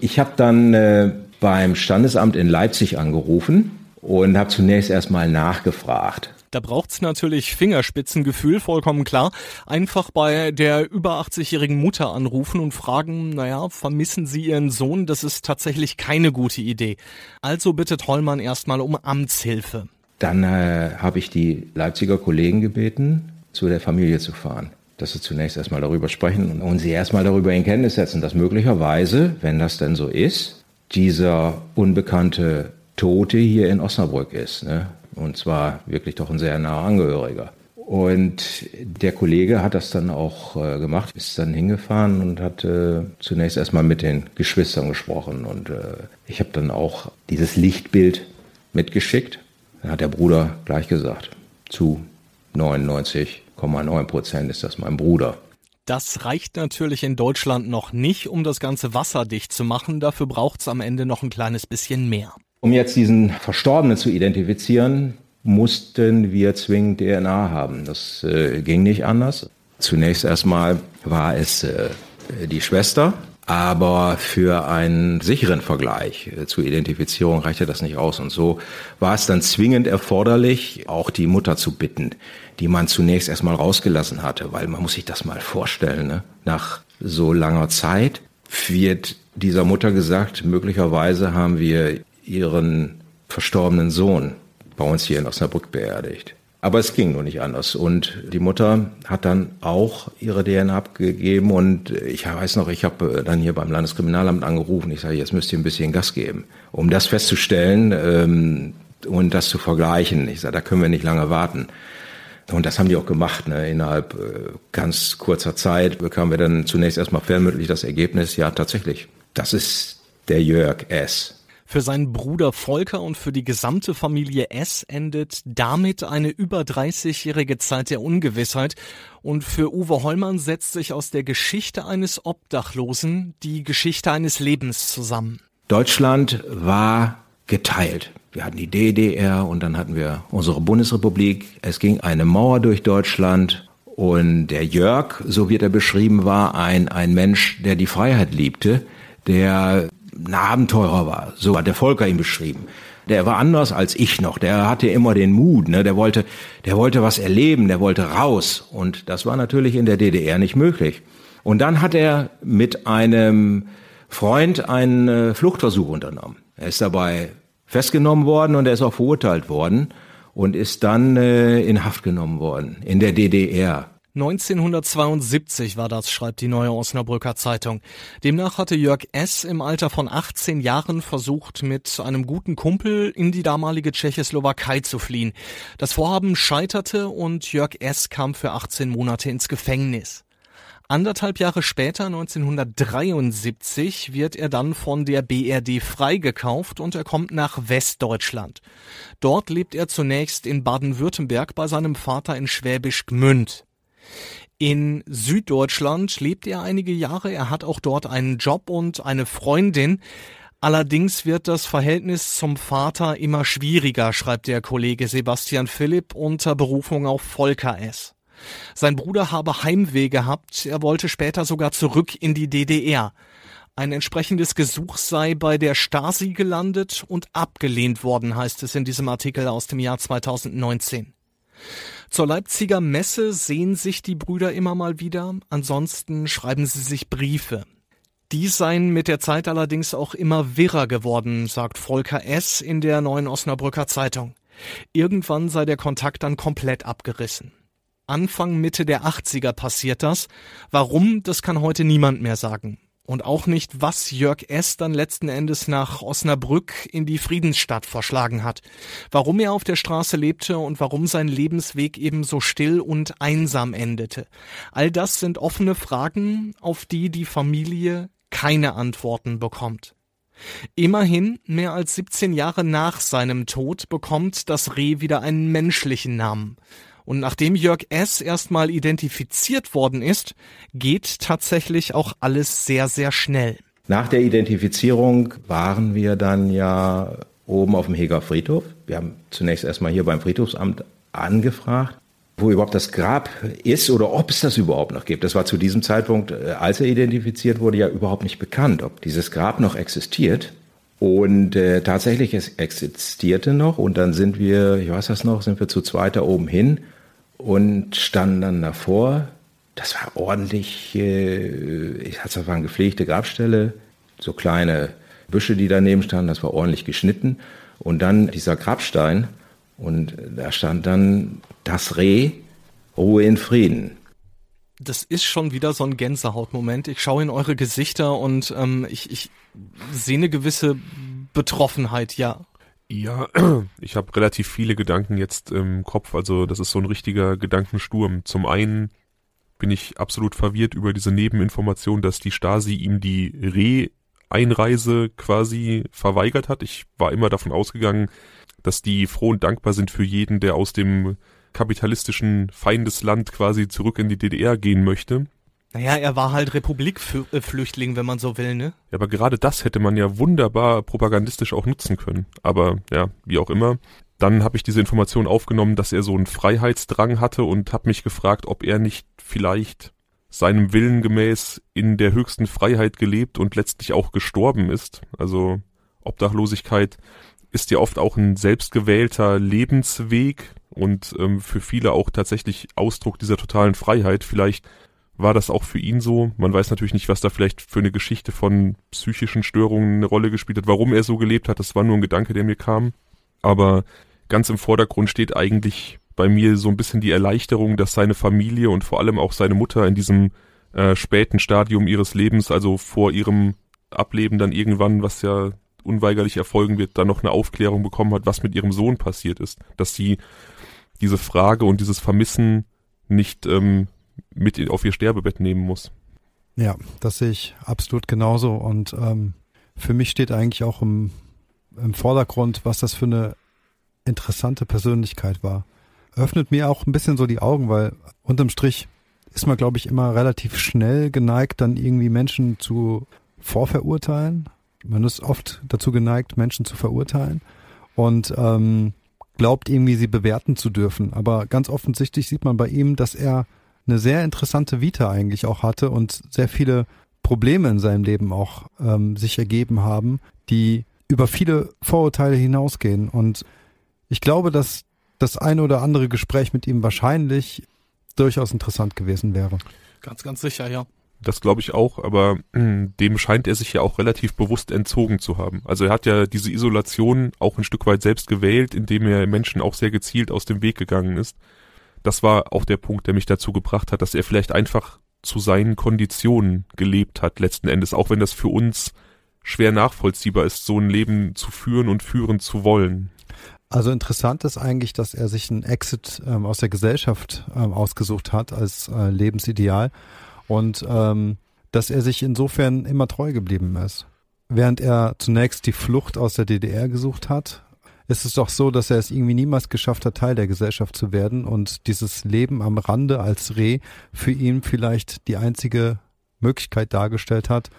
Ich habe dann äh, beim Standesamt in Leipzig angerufen und habe zunächst erstmal nachgefragt. Da braucht es natürlich Fingerspitzengefühl, vollkommen klar. Einfach bei der über 80-jährigen Mutter anrufen und fragen, naja, vermissen Sie Ihren Sohn? Das ist tatsächlich keine gute Idee. Also bittet Hollmann erstmal um Amtshilfe. Dann äh, habe ich die Leipziger Kollegen gebeten, zu der Familie zu fahren dass sie zunächst erstmal darüber sprechen und, und sie erstmal darüber in Kenntnis setzen, dass möglicherweise, wenn das denn so ist, dieser unbekannte Tote hier in Osnabrück ist. Ne? Und zwar wirklich doch ein sehr naher Angehöriger. Und der Kollege hat das dann auch äh, gemacht, ist dann hingefahren und hat äh, zunächst erstmal mit den Geschwistern gesprochen. Und äh, ich habe dann auch dieses Lichtbild mitgeschickt. Dann hat der Bruder gleich gesagt, zu 99,9 Prozent ist das mein Bruder. Das reicht natürlich in Deutschland noch nicht, um das Ganze wasserdicht zu machen. Dafür braucht es am Ende noch ein kleines bisschen mehr. Um jetzt diesen Verstorbenen zu identifizieren, mussten wir zwingend DNA haben. Das äh, ging nicht anders. Zunächst erstmal war es äh, die Schwester, aber für einen sicheren Vergleich äh, zur Identifizierung reichte das nicht aus. Und so war es dann zwingend erforderlich, auch die Mutter zu bitten, die man zunächst erstmal rausgelassen hatte, weil man muss sich das mal vorstellen. Ne? Nach so langer Zeit wird dieser Mutter gesagt, möglicherweise haben wir ihren verstorbenen Sohn bei uns hier in Osnabrück beerdigt. Aber es ging nur nicht anders. Und die Mutter hat dann auch ihre DNA abgegeben. Und ich weiß noch, ich habe äh, dann hier beim Landeskriminalamt angerufen. Ich sage, jetzt müsst ihr ein bisschen Gas geben, um das festzustellen ähm, und das zu vergleichen. Ich sage, da können wir nicht lange warten. Und das haben die auch gemacht. Ne? Innerhalb äh, ganz kurzer Zeit bekamen wir dann zunächst erstmal vermutlich das Ergebnis. Ja, tatsächlich, das ist der Jörg S. Für seinen Bruder Volker und für die gesamte Familie S endet damit eine über 30-jährige Zeit der Ungewissheit. Und für Uwe Hollmann setzt sich aus der Geschichte eines Obdachlosen die Geschichte eines Lebens zusammen. Deutschland war geteilt. Wir hatten die DDR und dann hatten wir unsere Bundesrepublik. Es ging eine Mauer durch Deutschland und der Jörg, so wird er beschrieben, war ein, ein Mensch, der die Freiheit liebte, der ein Abenteurer war. So hat der Volker ihn beschrieben. Der war anders als ich noch. Der hatte immer den Mut. Ne? Der wollte, der wollte was erleben. Der wollte raus. Und das war natürlich in der DDR nicht möglich. Und dann hat er mit einem Freund einen äh, Fluchtversuch unternommen. Er ist dabei festgenommen worden und er ist auch verurteilt worden und ist dann äh, in Haft genommen worden in der DDR. 1972 war das, schreibt die Neue Osnabrücker Zeitung. Demnach hatte Jörg S. im Alter von 18 Jahren versucht, mit einem guten Kumpel in die damalige Tschechoslowakei zu fliehen. Das Vorhaben scheiterte und Jörg S. kam für 18 Monate ins Gefängnis. Anderthalb Jahre später, 1973, wird er dann von der BRD freigekauft und er kommt nach Westdeutschland. Dort lebt er zunächst in Baden-Württemberg bei seinem Vater in Schwäbisch Gmünd in Süddeutschland lebt er einige Jahre. Er hat auch dort einen Job und eine Freundin. Allerdings wird das Verhältnis zum Vater immer schwieriger, schreibt der Kollege Sebastian Philipp unter Berufung auf Volker S. Sein Bruder habe Heimweh gehabt, er wollte später sogar zurück in die DDR. Ein entsprechendes Gesuch sei bei der Stasi gelandet und abgelehnt worden, heißt es in diesem Artikel aus dem Jahr 2019. Zur Leipziger Messe sehen sich die Brüder immer mal wieder, ansonsten schreiben sie sich Briefe. Die seien mit der Zeit allerdings auch immer wirrer geworden, sagt Volker S. in der neuen Osnabrücker Zeitung. Irgendwann sei der Kontakt dann komplett abgerissen. Anfang Mitte der 80er passiert das. Warum, das kann heute niemand mehr sagen und auch nicht, was Jörg S. dann letzten Endes nach Osnabrück in die Friedensstadt verschlagen hat. Warum er auf der Straße lebte und warum sein Lebensweg eben so still und einsam endete. All das sind offene Fragen, auf die die Familie keine Antworten bekommt. Immerhin, mehr als 17 Jahre nach seinem Tod bekommt das Reh wieder einen menschlichen Namen. Und nachdem Jörg S. erstmal identifiziert worden ist, geht tatsächlich auch alles sehr, sehr schnell. Nach der Identifizierung waren wir dann ja oben auf dem Heger Friedhof. Wir haben zunächst erstmal hier beim Friedhofsamt angefragt, wo überhaupt das Grab ist oder ob es das überhaupt noch gibt. Das war zu diesem Zeitpunkt, äh, als er identifiziert wurde, ja überhaupt nicht bekannt, ob dieses Grab noch existiert. Und äh, tatsächlich, es existierte noch. Und dann sind wir, ich weiß das noch, sind wir zu zweit da oben hin und stand dann davor. Das war ordentlich, äh, ich hatte zwar eine gepflegte Grabstelle, so kleine Büsche, die daneben standen, das war ordentlich geschnitten. Und dann dieser Grabstein und da stand dann das Reh, Ruhe in Frieden das ist schon wieder so ein Gänsehautmoment. Ich schaue in eure Gesichter und ähm, ich, ich sehe eine gewisse Betroffenheit, ja. Ja, ich habe relativ viele Gedanken jetzt im Kopf. Also das ist so ein richtiger Gedankensturm. Zum einen bin ich absolut verwirrt über diese Nebeninformation, dass die Stasi ihm die Re-Einreise quasi verweigert hat. Ich war immer davon ausgegangen, dass die froh und dankbar sind für jeden, der aus dem kapitalistischen Feindesland quasi zurück in die DDR gehen möchte. Naja, er war halt Republikflüchtling, wenn man so will, ne? Ja, aber gerade das hätte man ja wunderbar propagandistisch auch nutzen können. Aber ja, wie auch immer. Dann habe ich diese Information aufgenommen, dass er so einen Freiheitsdrang hatte und habe mich gefragt, ob er nicht vielleicht seinem Willen gemäß in der höchsten Freiheit gelebt und letztlich auch gestorben ist. Also Obdachlosigkeit ist ja oft auch ein selbstgewählter Lebensweg und ähm, für viele auch tatsächlich Ausdruck dieser totalen Freiheit. Vielleicht war das auch für ihn so. Man weiß natürlich nicht, was da vielleicht für eine Geschichte von psychischen Störungen eine Rolle gespielt hat, warum er so gelebt hat. Das war nur ein Gedanke, der mir kam. Aber ganz im Vordergrund steht eigentlich bei mir so ein bisschen die Erleichterung, dass seine Familie und vor allem auch seine Mutter in diesem äh, späten Stadium ihres Lebens, also vor ihrem Ableben dann irgendwann, was ja unweigerlich erfolgen wird, dann noch eine Aufklärung bekommen hat, was mit ihrem Sohn passiert ist. Dass sie diese Frage und dieses Vermissen nicht ähm, mit auf ihr Sterbebett nehmen muss. Ja, das sehe ich absolut genauso. Und ähm, für mich steht eigentlich auch im, im Vordergrund, was das für eine interessante Persönlichkeit war. Öffnet mir auch ein bisschen so die Augen, weil unterm Strich ist man, glaube ich, immer relativ schnell geneigt, dann irgendwie Menschen zu vorverurteilen. Man ist oft dazu geneigt, Menschen zu verurteilen und ähm, glaubt irgendwie, sie bewerten zu dürfen. Aber ganz offensichtlich sieht man bei ihm, dass er eine sehr interessante Vita eigentlich auch hatte und sehr viele Probleme in seinem Leben auch ähm, sich ergeben haben, die über viele Vorurteile hinausgehen. Und ich glaube, dass das eine oder andere Gespräch mit ihm wahrscheinlich durchaus interessant gewesen wäre. Ganz, ganz sicher, ja. Das glaube ich auch, aber hm, dem scheint er sich ja auch relativ bewusst entzogen zu haben. Also er hat ja diese Isolation auch ein Stück weit selbst gewählt, indem er Menschen auch sehr gezielt aus dem Weg gegangen ist das war auch der Punkt, der mich dazu gebracht hat, dass er vielleicht einfach zu seinen Konditionen gelebt hat, letzten Endes, auch wenn das für uns schwer nachvollziehbar ist, so ein Leben zu führen und führen zu wollen. Also interessant ist eigentlich, dass er sich einen Exit ähm, aus der Gesellschaft ähm, ausgesucht hat als äh, Lebensideal und ähm, dass er sich insofern immer treu geblieben ist. Während er zunächst die Flucht aus der DDR gesucht hat, ist es doch so, dass er es irgendwie niemals geschafft hat, Teil der Gesellschaft zu werden und dieses Leben am Rande als Reh für ihn vielleicht die einzige Möglichkeit dargestellt hat,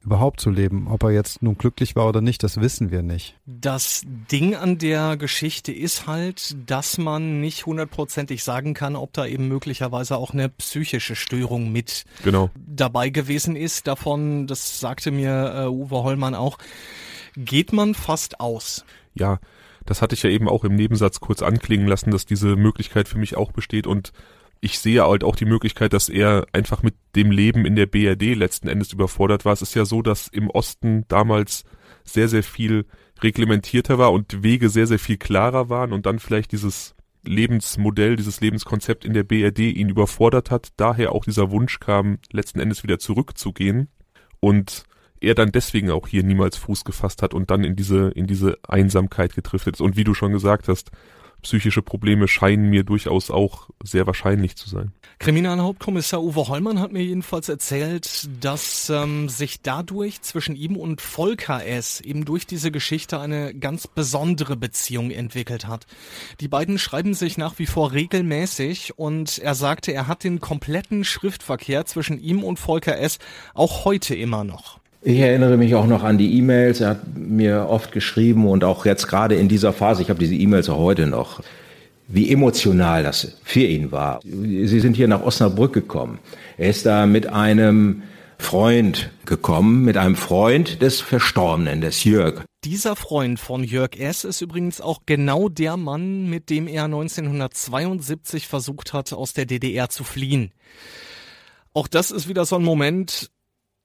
überhaupt zu leben. Ob er jetzt nun glücklich war oder nicht, das wissen wir nicht. Das Ding an der Geschichte ist halt, dass man nicht hundertprozentig sagen kann, ob da eben möglicherweise auch eine psychische Störung mit genau. dabei gewesen ist. Davon, das sagte mir äh, Uwe Hollmann auch, geht man fast aus. Ja, das hatte ich ja eben auch im Nebensatz kurz anklingen lassen, dass diese Möglichkeit für mich auch besteht und ich sehe halt auch die Möglichkeit, dass er einfach mit dem Leben in der BRD letzten Endes überfordert war. Es ist ja so, dass im Osten damals sehr, sehr viel reglementierter war und Wege sehr, sehr viel klarer waren und dann vielleicht dieses Lebensmodell, dieses Lebenskonzept in der BRD ihn überfordert hat, daher auch dieser Wunsch kam, letzten Endes wieder zurückzugehen. Und er dann deswegen auch hier niemals Fuß gefasst hat und dann in diese, in diese Einsamkeit getriftet ist. Und wie du schon gesagt hast, psychische Probleme scheinen mir durchaus auch sehr wahrscheinlich zu sein. Kriminalhauptkommissar Uwe Hollmann hat mir jedenfalls erzählt, dass ähm, sich dadurch zwischen ihm und Volker S. eben durch diese Geschichte eine ganz besondere Beziehung entwickelt hat. Die beiden schreiben sich nach wie vor regelmäßig und er sagte, er hat den kompletten Schriftverkehr zwischen ihm und Volker S. auch heute immer noch. Ich erinnere mich auch noch an die E-Mails. Er hat mir oft geschrieben und auch jetzt gerade in dieser Phase, ich habe diese E-Mails auch heute noch, wie emotional das für ihn war. Sie sind hier nach Osnabrück gekommen. Er ist da mit einem Freund gekommen, mit einem Freund des Verstorbenen, des Jörg. Dieser Freund von Jörg S. ist übrigens auch genau der Mann, mit dem er 1972 versucht hat, aus der DDR zu fliehen. Auch das ist wieder so ein Moment,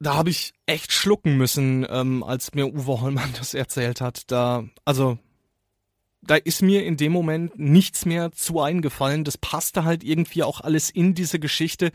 da habe ich echt schlucken müssen, ähm, als mir Uwe Hollmann das erzählt hat. Da, also, da ist mir in dem Moment nichts mehr zu eingefallen. Das passte halt irgendwie auch alles in diese Geschichte.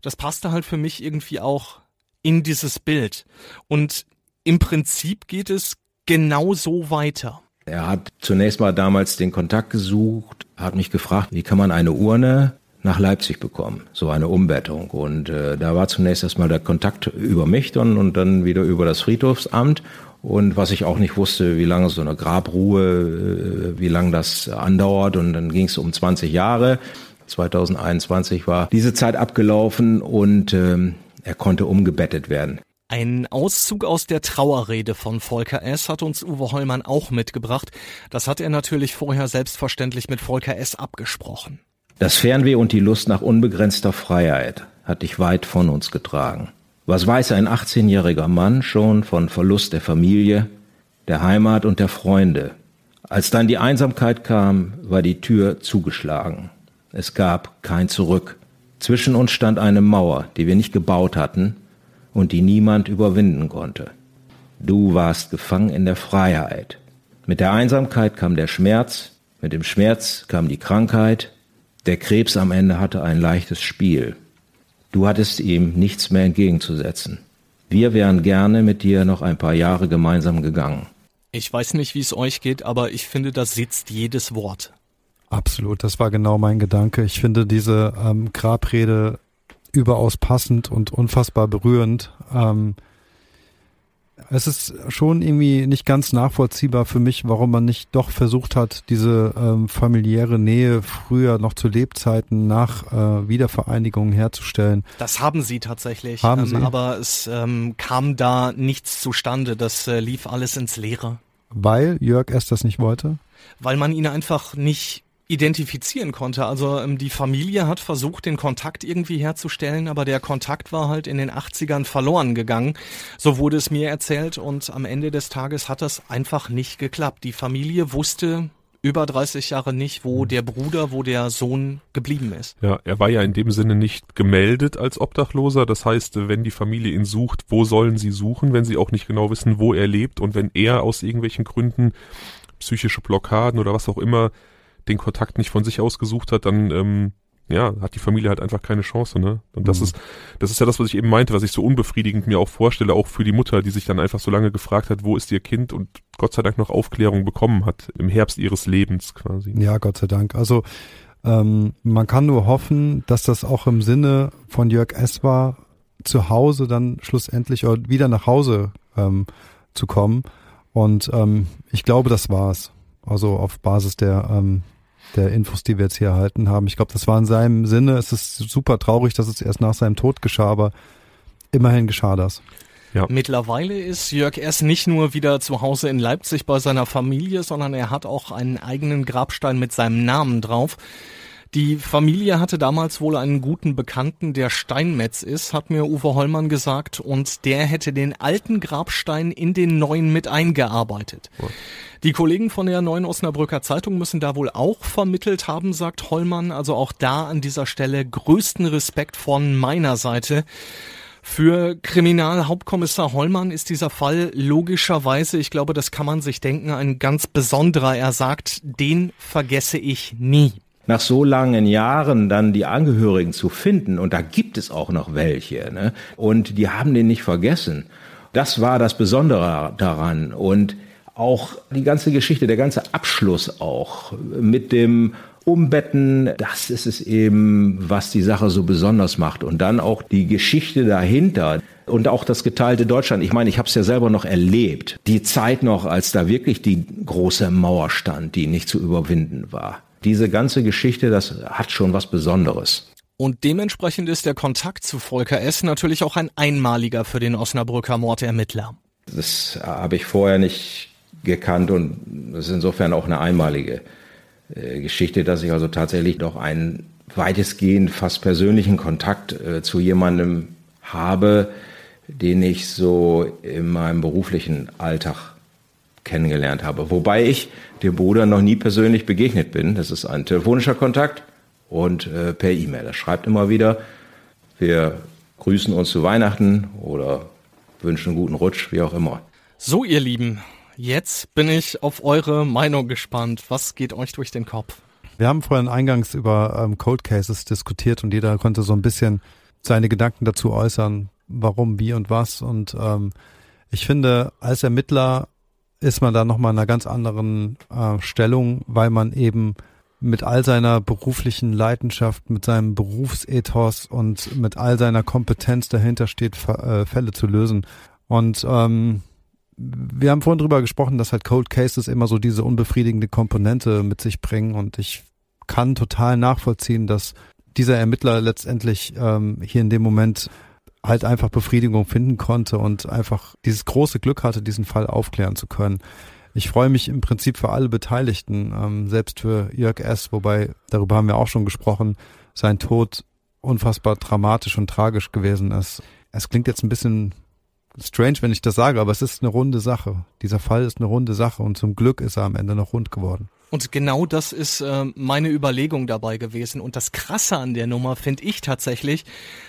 Das passte halt für mich irgendwie auch in dieses Bild. Und im Prinzip geht es genau so weiter. Er hat zunächst mal damals den Kontakt gesucht, hat mich gefragt, wie kann man eine Urne nach Leipzig bekommen, so eine Umbettung. Und äh, da war zunächst erstmal der Kontakt über mich dann und dann wieder über das Friedhofsamt. Und was ich auch nicht wusste, wie lange so eine Grabruhe, äh, wie lange das andauert. Und dann ging es um 20 Jahre. 2021 war diese Zeit abgelaufen und ähm, er konnte umgebettet werden. Ein Auszug aus der Trauerrede von Volker S. hat uns Uwe Hollmann auch mitgebracht. Das hat er natürlich vorher selbstverständlich mit Volker S. abgesprochen. Das Fernweh und die Lust nach unbegrenzter Freiheit hat dich weit von uns getragen. Was weiß ein 18-jähriger Mann schon von Verlust der Familie, der Heimat und der Freunde? Als dann die Einsamkeit kam, war die Tür zugeschlagen. Es gab kein Zurück. Zwischen uns stand eine Mauer, die wir nicht gebaut hatten und die niemand überwinden konnte. Du warst gefangen in der Freiheit. Mit der Einsamkeit kam der Schmerz, mit dem Schmerz kam die Krankheit, der Krebs am Ende hatte ein leichtes Spiel. Du hattest ihm nichts mehr entgegenzusetzen. Wir wären gerne mit dir noch ein paar Jahre gemeinsam gegangen. Ich weiß nicht, wie es euch geht, aber ich finde, da sitzt jedes Wort. Absolut, das war genau mein Gedanke. Ich finde diese ähm, Grabrede überaus passend und unfassbar berührend. Ähm, es ist schon irgendwie nicht ganz nachvollziehbar für mich, warum man nicht doch versucht hat, diese ähm, familiäre Nähe früher noch zu Lebzeiten nach äh, Wiedervereinigung herzustellen. Das haben sie tatsächlich, haben ähm, sie? aber es ähm, kam da nichts zustande. Das äh, lief alles ins Leere. Weil Jörg erst das nicht wollte? Weil man ihn einfach nicht identifizieren konnte. Also ähm, die Familie hat versucht, den Kontakt irgendwie herzustellen, aber der Kontakt war halt in den 80ern verloren gegangen. So wurde es mir erzählt und am Ende des Tages hat das einfach nicht geklappt. Die Familie wusste über 30 Jahre nicht, wo hm. der Bruder, wo der Sohn geblieben ist. Ja, er war ja in dem Sinne nicht gemeldet als Obdachloser. Das heißt, wenn die Familie ihn sucht, wo sollen sie suchen, wenn sie auch nicht genau wissen, wo er lebt und wenn er aus irgendwelchen Gründen psychische Blockaden oder was auch immer den Kontakt nicht von sich aus gesucht hat, dann ähm, ja, hat die Familie halt einfach keine Chance, ne? Und das mhm. ist, das ist ja das, was ich eben meinte, was ich so unbefriedigend mir auch vorstelle, auch für die Mutter, die sich dann einfach so lange gefragt hat, wo ist ihr Kind und Gott sei Dank noch Aufklärung bekommen hat im Herbst ihres Lebens quasi. Ja, Gott sei Dank. Also ähm, man kann nur hoffen, dass das auch im Sinne von Jörg S. war, zu Hause dann schlussendlich oder wieder nach Hause ähm, zu kommen. Und ähm, ich glaube, das war es. Also auf Basis der ähm, der Infos, die wir jetzt hier erhalten haben. Ich glaube, das war in seinem Sinne. Es ist super traurig, dass es erst nach seinem Tod geschah, aber immerhin geschah das. Ja. Mittlerweile ist Jörg erst nicht nur wieder zu Hause in Leipzig bei seiner Familie, sondern er hat auch einen eigenen Grabstein mit seinem Namen drauf. Die Familie hatte damals wohl einen guten Bekannten, der Steinmetz ist, hat mir Uwe Hollmann gesagt, und der hätte den alten Grabstein in den neuen mit eingearbeitet. Oh. Die Kollegen von der Neuen Osnabrücker Zeitung müssen da wohl auch vermittelt haben, sagt Hollmann. Also auch da an dieser Stelle größten Respekt von meiner Seite. Für Kriminalhauptkommissar Hollmann ist dieser Fall logischerweise, ich glaube, das kann man sich denken, ein ganz besonderer. Er sagt, den vergesse ich nie nach so langen Jahren dann die Angehörigen zu finden, und da gibt es auch noch welche, ne? und die haben den nicht vergessen. Das war das Besondere daran. Und auch die ganze Geschichte, der ganze Abschluss auch mit dem Umbetten, das ist es eben, was die Sache so besonders macht. Und dann auch die Geschichte dahinter und auch das geteilte Deutschland. Ich meine, ich habe es ja selber noch erlebt. Die Zeit noch, als da wirklich die große Mauer stand, die nicht zu überwinden war diese ganze Geschichte, das hat schon was Besonderes. Und dementsprechend ist der Kontakt zu Volker S. natürlich auch ein einmaliger für den Osnabrücker Mordermittler. Das habe ich vorher nicht gekannt und das ist insofern auch eine einmalige äh, Geschichte, dass ich also tatsächlich doch einen weitestgehend fast persönlichen Kontakt äh, zu jemandem habe, den ich so in meinem beruflichen Alltag kennengelernt habe. Wobei ich dem Bruder noch nie persönlich begegnet bin. Das ist ein telefonischer Kontakt und äh, per E-Mail. Er schreibt immer wieder, wir grüßen uns zu Weihnachten oder wünschen einen guten Rutsch, wie auch immer. So, ihr Lieben, jetzt bin ich auf eure Meinung gespannt. Was geht euch durch den Kopf? Wir haben vorhin eingangs über ähm, Cold Cases diskutiert und jeder konnte so ein bisschen seine Gedanken dazu äußern, warum, wie und was. Und ähm, ich finde, als Ermittler ist man da nochmal in einer ganz anderen äh, Stellung, weil man eben mit all seiner beruflichen Leidenschaft, mit seinem Berufsethos und mit all seiner Kompetenz dahinter steht, äh, Fälle zu lösen. Und ähm, wir haben vorhin drüber gesprochen, dass halt Cold Cases immer so diese unbefriedigende Komponente mit sich bringen und ich kann total nachvollziehen, dass dieser Ermittler letztendlich ähm, hier in dem Moment halt einfach Befriedigung finden konnte und einfach dieses große Glück hatte, diesen Fall aufklären zu können. Ich freue mich im Prinzip für alle Beteiligten, ähm, selbst für Jörg S., wobei darüber haben wir auch schon gesprochen, sein Tod unfassbar dramatisch und tragisch gewesen ist. Es klingt jetzt ein bisschen strange, wenn ich das sage, aber es ist eine runde Sache. Dieser Fall ist eine runde Sache und zum Glück ist er am Ende noch rund geworden. Und genau das ist äh, meine Überlegung dabei gewesen. Und das Krasse an der Nummer finde ich tatsächlich,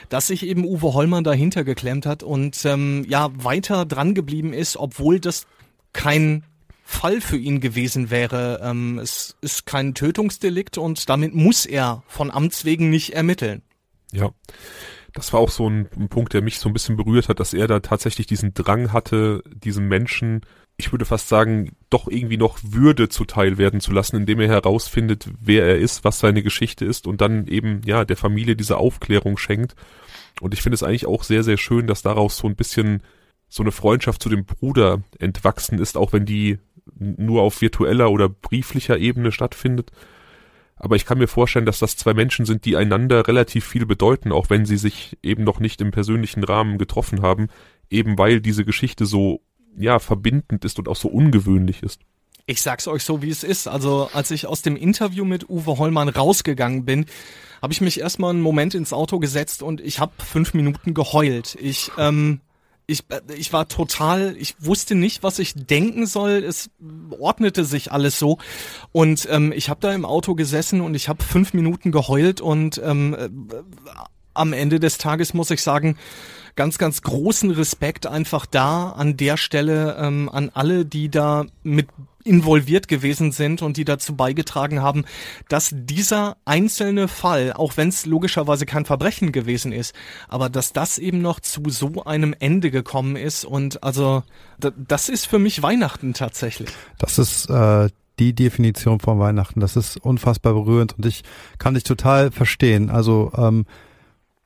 dass sich eben Uwe Hollmann dahinter geklemmt hat und ähm, ja weiter dran geblieben ist, obwohl das kein Fall für ihn gewesen wäre. Ähm, es ist kein Tötungsdelikt und damit muss er von Amts wegen nicht ermitteln. Ja das war auch so ein, ein, Punkt, der mich so ein bisschen berührt hat, dass er da tatsächlich diesen Drang hatte, diesem Menschen, ich würde fast sagen, doch irgendwie noch Würde zuteil werden zu lassen, indem er herausfindet, wer er ist, was seine Geschichte ist und dann eben, ja, der Familie diese Aufklärung schenkt. Und ich finde es eigentlich auch sehr, sehr schön, dass daraus so ein bisschen so eine Freundschaft zu dem Bruder entwachsen ist, auch wenn die nur auf virtueller oder brieflicher Ebene stattfindet. Aber ich kann mir vorstellen, dass das zwei Menschen sind, die einander relativ viel bedeuten, auch wenn sie sich eben noch nicht im persönlichen Rahmen getroffen haben, eben weil diese Geschichte so, ja, verbindend ist und auch so ungewöhnlich ist. Ich sag's euch so, wie es ist. Also, als ich aus dem Interview mit Uwe Hollmann rausgegangen bin, habe ich mich erstmal einen Moment ins Auto gesetzt und ich habe fünf Minuten geheult. Ich ähm, ich, äh, ich war total, ich wusste nicht, was ich denken soll. Es ordnete sich alles so. Und ähm, ich habe da im Auto gesessen und ich habe fünf Minuten geheult und ähm, äh, am Ende des Tages muss ich sagen, ganz, ganz großen Respekt einfach da an der Stelle ähm, an alle, die da mit involviert gewesen sind und die dazu beigetragen haben, dass dieser einzelne Fall, auch wenn es logischerweise kein Verbrechen gewesen ist, aber dass das eben noch zu so einem Ende gekommen ist und also das ist für mich Weihnachten tatsächlich. Das ist äh, die Definition von Weihnachten. Das ist unfassbar berührend und ich kann dich total verstehen. Also ähm,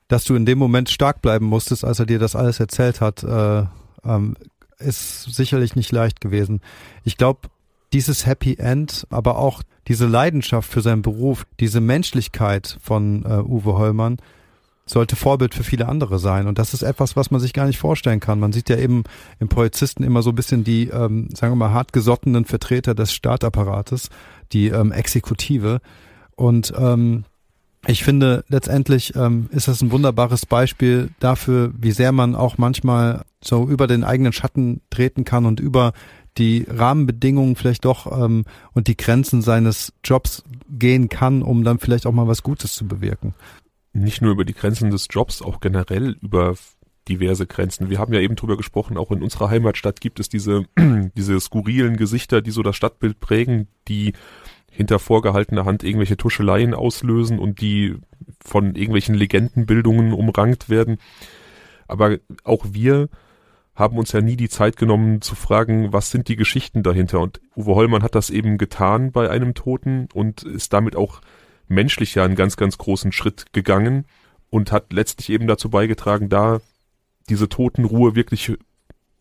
dass du in dem Moment stark bleiben musstest, als er dir das alles erzählt hat, äh, ähm, ist sicherlich nicht leicht gewesen. Ich glaube, dieses Happy End, aber auch diese Leidenschaft für seinen Beruf, diese Menschlichkeit von äh, Uwe Hollmann sollte Vorbild für viele andere sein. Und das ist etwas, was man sich gar nicht vorstellen kann. Man sieht ja eben im Polizisten immer so ein bisschen die, ähm, sagen wir mal, hartgesottenen Vertreter des Staatapparates, die ähm, Exekutive. Und ähm, ich finde, letztendlich ähm, ist das ein wunderbares Beispiel dafür, wie sehr man auch manchmal so über den eigenen Schatten treten kann und über die Rahmenbedingungen vielleicht doch ähm, und die Grenzen seines Jobs gehen kann, um dann vielleicht auch mal was Gutes zu bewirken. Nicht nur über die Grenzen des Jobs, auch generell über diverse Grenzen. Wir haben ja eben drüber gesprochen, auch in unserer Heimatstadt gibt es diese, diese skurrilen Gesichter, die so das Stadtbild prägen, die hinter vorgehaltener Hand irgendwelche Tuscheleien auslösen und die von irgendwelchen Legendenbildungen umrankt werden. Aber auch wir haben uns ja nie die Zeit genommen zu fragen, was sind die Geschichten dahinter. Und Uwe Hollmann hat das eben getan bei einem Toten und ist damit auch menschlich ja einen ganz, ganz großen Schritt gegangen und hat letztlich eben dazu beigetragen, da diese Totenruhe wirklich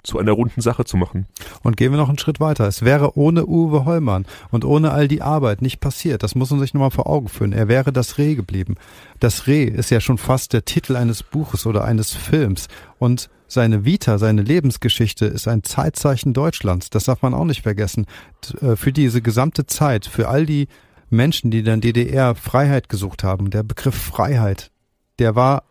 zu einer runden Sache zu machen. Und gehen wir noch einen Schritt weiter. Es wäre ohne Uwe Hollmann und ohne all die Arbeit nicht passiert. Das muss man sich nochmal vor Augen führen. Er wäre das Reh geblieben. Das Reh ist ja schon fast der Titel eines Buches oder eines Films. Und seine Vita, seine Lebensgeschichte ist ein Zeitzeichen Deutschlands. Das darf man auch nicht vergessen. Äh, für diese gesamte Zeit, für all die Menschen, die dann DDR Freiheit gesucht haben, der Begriff Freiheit, der war,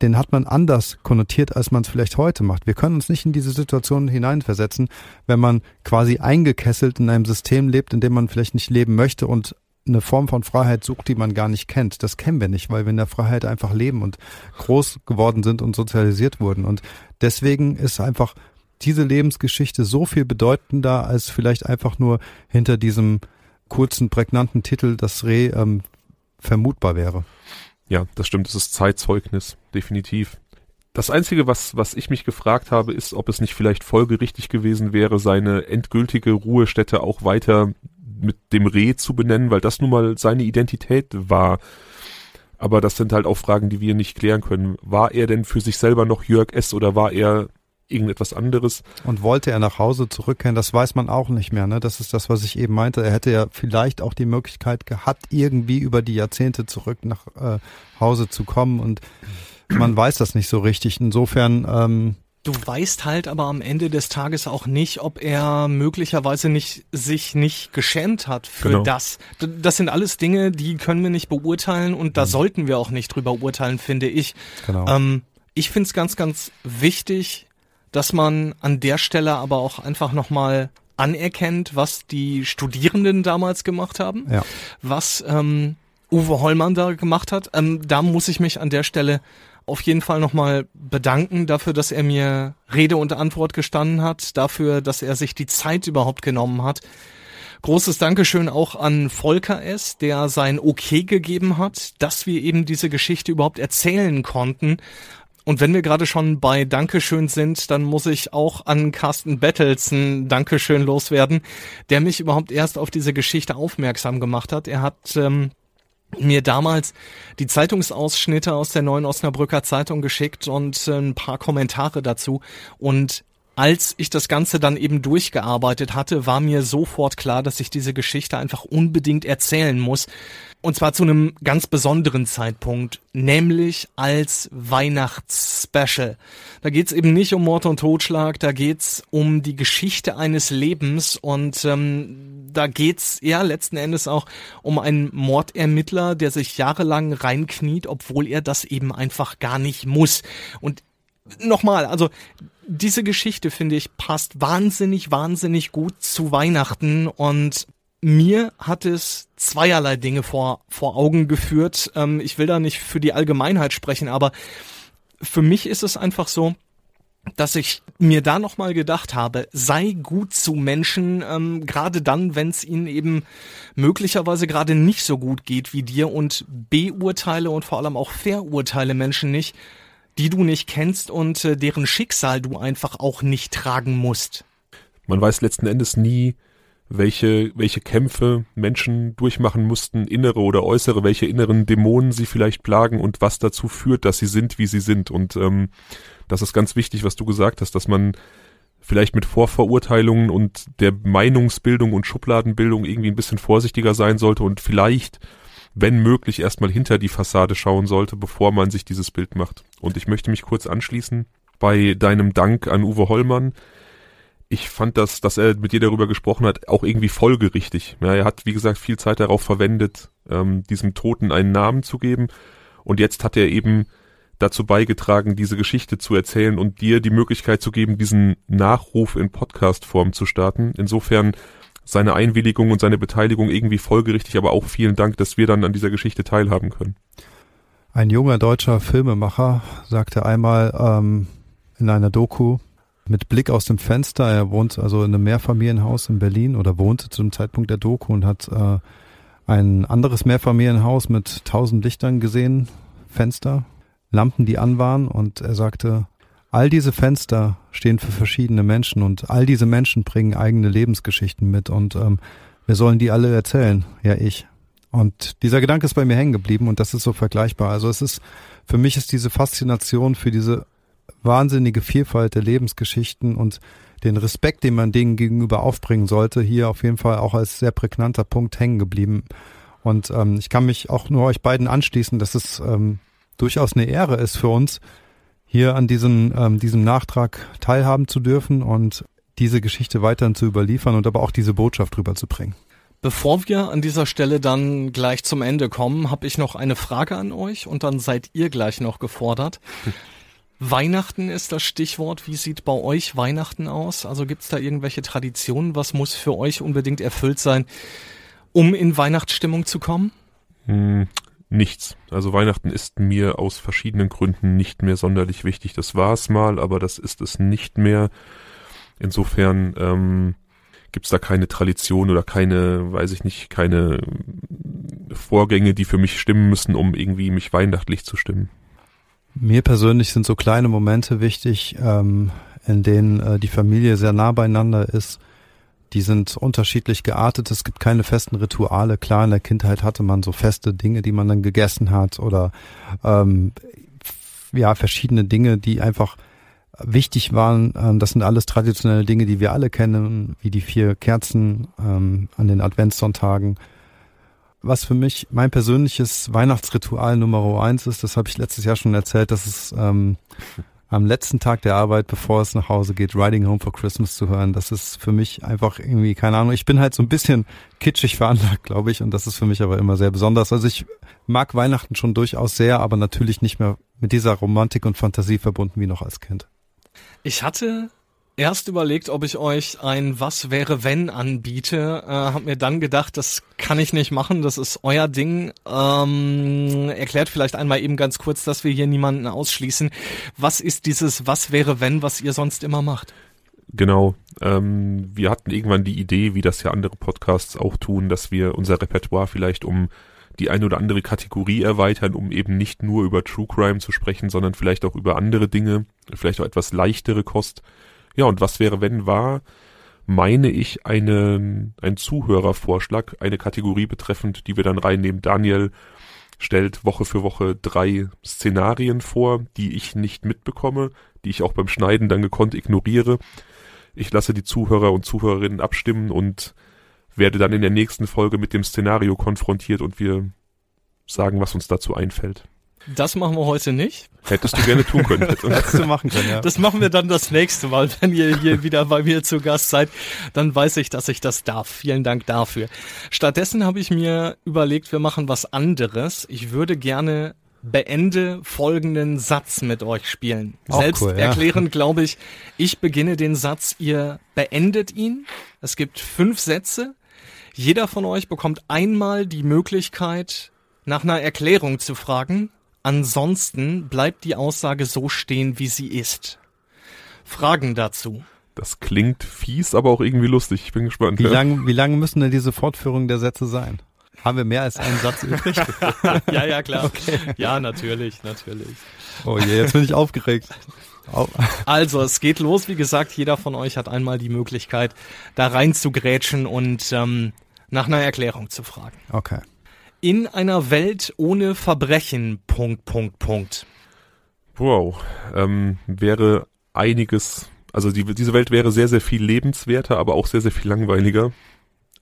den hat man anders konnotiert, als man es vielleicht heute macht. Wir können uns nicht in diese Situation hineinversetzen, wenn man quasi eingekesselt in einem System lebt, in dem man vielleicht nicht leben möchte und eine Form von Freiheit sucht, die man gar nicht kennt. Das kennen wir nicht, weil wir in der Freiheit einfach leben und groß geworden sind und sozialisiert wurden. Und deswegen ist einfach diese Lebensgeschichte so viel bedeutender als vielleicht einfach nur hinter diesem kurzen, prägnanten Titel das Reh ähm, vermutbar wäre. Ja, das stimmt. Es ist Zeitzeugnis, definitiv. Das Einzige, was, was ich mich gefragt habe, ist, ob es nicht vielleicht folgerichtig gewesen wäre, seine endgültige Ruhestätte auch weiter mit dem Reh zu benennen, weil das nun mal seine Identität war. Aber das sind halt auch Fragen, die wir nicht klären können. War er denn für sich selber noch Jörg S. oder war er irgendetwas anderes? Und wollte er nach Hause zurückkehren? Das weiß man auch nicht mehr. Ne? Das ist das, was ich eben meinte. Er hätte ja vielleicht auch die Möglichkeit gehabt, irgendwie über die Jahrzehnte zurück nach äh, Hause zu kommen. Und man weiß das nicht so richtig. Insofern ähm, Du weißt halt aber am Ende des Tages auch nicht, ob er möglicherweise nicht sich nicht geschämt hat für genau. das. Das sind alles Dinge, die können wir nicht beurteilen und da mhm. sollten wir auch nicht drüber urteilen, finde ich. Genau. Ähm, ich finde es ganz, ganz wichtig, dass man an der Stelle aber auch einfach nochmal anerkennt, was die Studierenden damals gemacht haben, ja. was ähm, Uwe Hollmann da gemacht hat. Ähm, da muss ich mich an der Stelle auf jeden Fall nochmal bedanken dafür, dass er mir Rede und Antwort gestanden hat, dafür, dass er sich die Zeit überhaupt genommen hat. Großes Dankeschön auch an Volker S., der sein Okay gegeben hat, dass wir eben diese Geschichte überhaupt erzählen konnten. Und wenn wir gerade schon bei Dankeschön sind, dann muss ich auch an Carsten Bettelsen Dankeschön loswerden, der mich überhaupt erst auf diese Geschichte aufmerksam gemacht hat. Er hat ähm, mir damals die Zeitungsausschnitte aus der neuen Osnabrücker Zeitung geschickt und äh, ein paar Kommentare dazu. Und als ich das Ganze dann eben durchgearbeitet hatte, war mir sofort klar, dass ich diese Geschichte einfach unbedingt erzählen muss. Und zwar zu einem ganz besonderen Zeitpunkt, nämlich als Weihnachtsspecial. Da geht's eben nicht um Mord und Totschlag, da geht's um die Geschichte eines Lebens und ähm, da geht's ja letzten Endes auch um einen Mordermittler, der sich jahrelang reinkniet, obwohl er das eben einfach gar nicht muss. Und nochmal, also diese Geschichte, finde ich, passt wahnsinnig, wahnsinnig gut zu Weihnachten und mir hat es zweierlei Dinge vor, vor Augen geführt. Ähm, ich will da nicht für die Allgemeinheit sprechen, aber für mich ist es einfach so, dass ich mir da nochmal gedacht habe, sei gut zu Menschen, ähm, gerade dann, wenn es ihnen eben möglicherweise gerade nicht so gut geht wie dir und beurteile und vor allem auch verurteile Menschen nicht, die du nicht kennst und äh, deren Schicksal du einfach auch nicht tragen musst. Man weiß letzten Endes nie, welche, welche Kämpfe Menschen durchmachen mussten, innere oder äußere, welche inneren Dämonen sie vielleicht plagen und was dazu führt, dass sie sind, wie sie sind. Und ähm, das ist ganz wichtig, was du gesagt hast, dass man vielleicht mit Vorverurteilungen und der Meinungsbildung und Schubladenbildung irgendwie ein bisschen vorsichtiger sein sollte und vielleicht wenn möglich, erstmal hinter die Fassade schauen sollte, bevor man sich dieses Bild macht. Und ich möchte mich kurz anschließen bei deinem Dank an Uwe Hollmann. Ich fand das, dass er mit dir darüber gesprochen hat, auch irgendwie folgerichtig. Ja, er hat, wie gesagt, viel Zeit darauf verwendet, ähm, diesem Toten einen Namen zu geben. Und jetzt hat er eben dazu beigetragen, diese Geschichte zu erzählen und dir die Möglichkeit zu geben, diesen Nachruf in Podcast-Form zu starten. Insofern seine Einwilligung und seine Beteiligung irgendwie folgerichtig, aber auch vielen Dank, dass wir dann an dieser Geschichte teilhaben können. Ein junger deutscher Filmemacher sagte einmal ähm, in einer Doku, mit Blick aus dem Fenster. Er wohnt also in einem Mehrfamilienhaus in Berlin oder wohnte zum Zeitpunkt der Doku und hat äh, ein anderes Mehrfamilienhaus mit tausend Lichtern gesehen, Fenster, Lampen, die an waren. Und er sagte, All diese Fenster stehen für verschiedene Menschen und all diese Menschen bringen eigene Lebensgeschichten mit und ähm, wir sollen die alle erzählen, ja ich. Und dieser Gedanke ist bei mir hängen geblieben und das ist so vergleichbar. Also es ist, für mich ist diese Faszination für diese wahnsinnige Vielfalt der Lebensgeschichten und den Respekt, den man denen gegenüber aufbringen sollte, hier auf jeden Fall auch als sehr prägnanter Punkt hängen geblieben. Und ähm, ich kann mich auch nur euch beiden anschließen, dass es ähm, durchaus eine Ehre ist für uns, hier an diesem, ähm, diesem Nachtrag teilhaben zu dürfen und diese Geschichte weiterhin zu überliefern und aber auch diese Botschaft rüberzubringen. Bevor wir an dieser Stelle dann gleich zum Ende kommen, habe ich noch eine Frage an euch und dann seid ihr gleich noch gefordert. Weihnachten ist das Stichwort. Wie sieht bei euch Weihnachten aus? Also gibt es da irgendwelche Traditionen? Was muss für euch unbedingt erfüllt sein, um in Weihnachtsstimmung zu kommen? Hm, nichts. Also Weihnachten ist mir aus verschiedenen Gründen nicht mehr sonderlich wichtig. Das war es mal, aber das ist es nicht mehr. Insofern ähm, gibt da keine Tradition oder keine, weiß ich nicht, keine Vorgänge, die für mich stimmen müssen, um irgendwie mich weihnachtlich zu stimmen. Mir persönlich sind so kleine Momente wichtig, ähm, in denen äh, die Familie sehr nah beieinander ist die sind unterschiedlich geartet. Es gibt keine festen Rituale. Klar, in der Kindheit hatte man so feste Dinge, die man dann gegessen hat oder ähm, ja verschiedene Dinge, die einfach wichtig waren. Ähm, das sind alles traditionelle Dinge, die wir alle kennen, wie die vier Kerzen ähm, an den Adventssonntagen. Was für mich mein persönliches Weihnachtsritual Nummer eins ist, das habe ich letztes Jahr schon erzählt, dass es ähm, am letzten Tag der Arbeit, bevor es nach Hause geht, Riding Home for Christmas zu hören. Das ist für mich einfach irgendwie, keine Ahnung, ich bin halt so ein bisschen kitschig veranlagt, glaube ich, und das ist für mich aber immer sehr besonders. Also ich mag Weihnachten schon durchaus sehr, aber natürlich nicht mehr mit dieser Romantik und Fantasie verbunden wie noch als Kind. Ich hatte erst überlegt, ob ich euch ein Was wäre wenn anbiete, äh, hab mir dann gedacht, das kann ich nicht machen, das ist euer Ding. Ähm, erklärt vielleicht einmal eben ganz kurz, dass wir hier niemanden ausschließen. Was ist dieses Was wäre wenn, was ihr sonst immer macht? Genau. Ähm, wir hatten irgendwann die Idee, wie das ja andere Podcasts auch tun, dass wir unser Repertoire vielleicht um die eine oder andere Kategorie erweitern, um eben nicht nur über True Crime zu sprechen, sondern vielleicht auch über andere Dinge, vielleicht auch etwas leichtere Kost. Ja, und was wäre, wenn war, meine ich, eine, ein Zuhörervorschlag, eine Kategorie betreffend, die wir dann reinnehmen. Daniel stellt Woche für Woche drei Szenarien vor, die ich nicht mitbekomme, die ich auch beim Schneiden dann gekonnt ignoriere. Ich lasse die Zuhörer und Zuhörerinnen abstimmen und werde dann in der nächsten Folge mit dem Szenario konfrontiert und wir sagen, was uns dazu einfällt. Das machen wir heute nicht. Hättest du gerne tun können. Hättest du machen können, ja. Das machen wir dann das nächste Mal, wenn ihr hier wieder bei mir zu Gast seid. Dann weiß ich, dass ich das darf. Vielen Dank dafür. Stattdessen habe ich mir überlegt, wir machen was anderes. Ich würde gerne beende folgenden Satz mit euch spielen. Auch Selbst cool, ja. erklärend glaube ich, ich beginne den Satz, ihr beendet ihn. Es gibt fünf Sätze. Jeder von euch bekommt einmal die Möglichkeit, nach einer Erklärung zu fragen Ansonsten bleibt die Aussage so stehen, wie sie ist. Fragen dazu. Das klingt fies, aber auch irgendwie lustig. Ich bin gespannt. Wie lange wie lang müssen denn diese Fortführungen der Sätze sein? Haben wir mehr als einen Satz übrig? ja, ja, klar. Okay. Ja, natürlich, natürlich. Oh je, jetzt bin ich aufgeregt. Also, es geht los. Wie gesagt, jeder von euch hat einmal die Möglichkeit, da rein zu grätschen und ähm, nach einer Erklärung zu fragen. Okay. In einer Welt ohne Verbrechen. Punkt, Punkt, Punkt. Wow. Ähm, wäre einiges, also die, diese Welt wäre sehr, sehr viel lebenswerter, aber auch sehr, sehr viel langweiliger.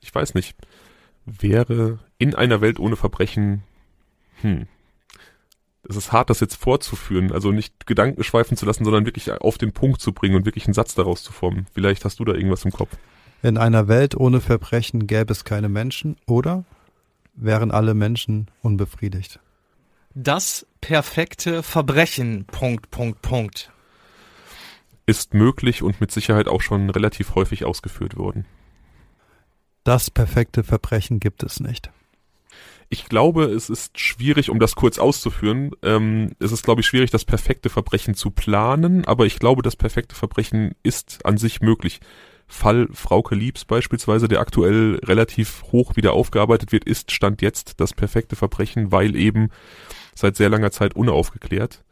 Ich weiß nicht. Wäre in einer Welt ohne Verbrechen, hm. Es ist hart, das jetzt vorzuführen, also nicht Gedanken schweifen zu lassen, sondern wirklich auf den Punkt zu bringen und wirklich einen Satz daraus zu formen. Vielleicht hast du da irgendwas im Kopf. In einer Welt ohne Verbrechen gäbe es keine Menschen, oder? wären alle Menschen unbefriedigt. Das perfekte Verbrechen, Punkt, Punkt, Punkt. Ist möglich und mit Sicherheit auch schon relativ häufig ausgeführt worden. Das perfekte Verbrechen gibt es nicht. Ich glaube, es ist schwierig, um das kurz auszuführen, ähm, es ist, glaube ich, schwierig, das perfekte Verbrechen zu planen, aber ich glaube, das perfekte Verbrechen ist an sich möglich. Fall Frauke Liebs beispielsweise, der aktuell relativ hoch wieder aufgearbeitet wird, ist Stand jetzt das perfekte Verbrechen, weil eben seit sehr langer Zeit unaufgeklärt.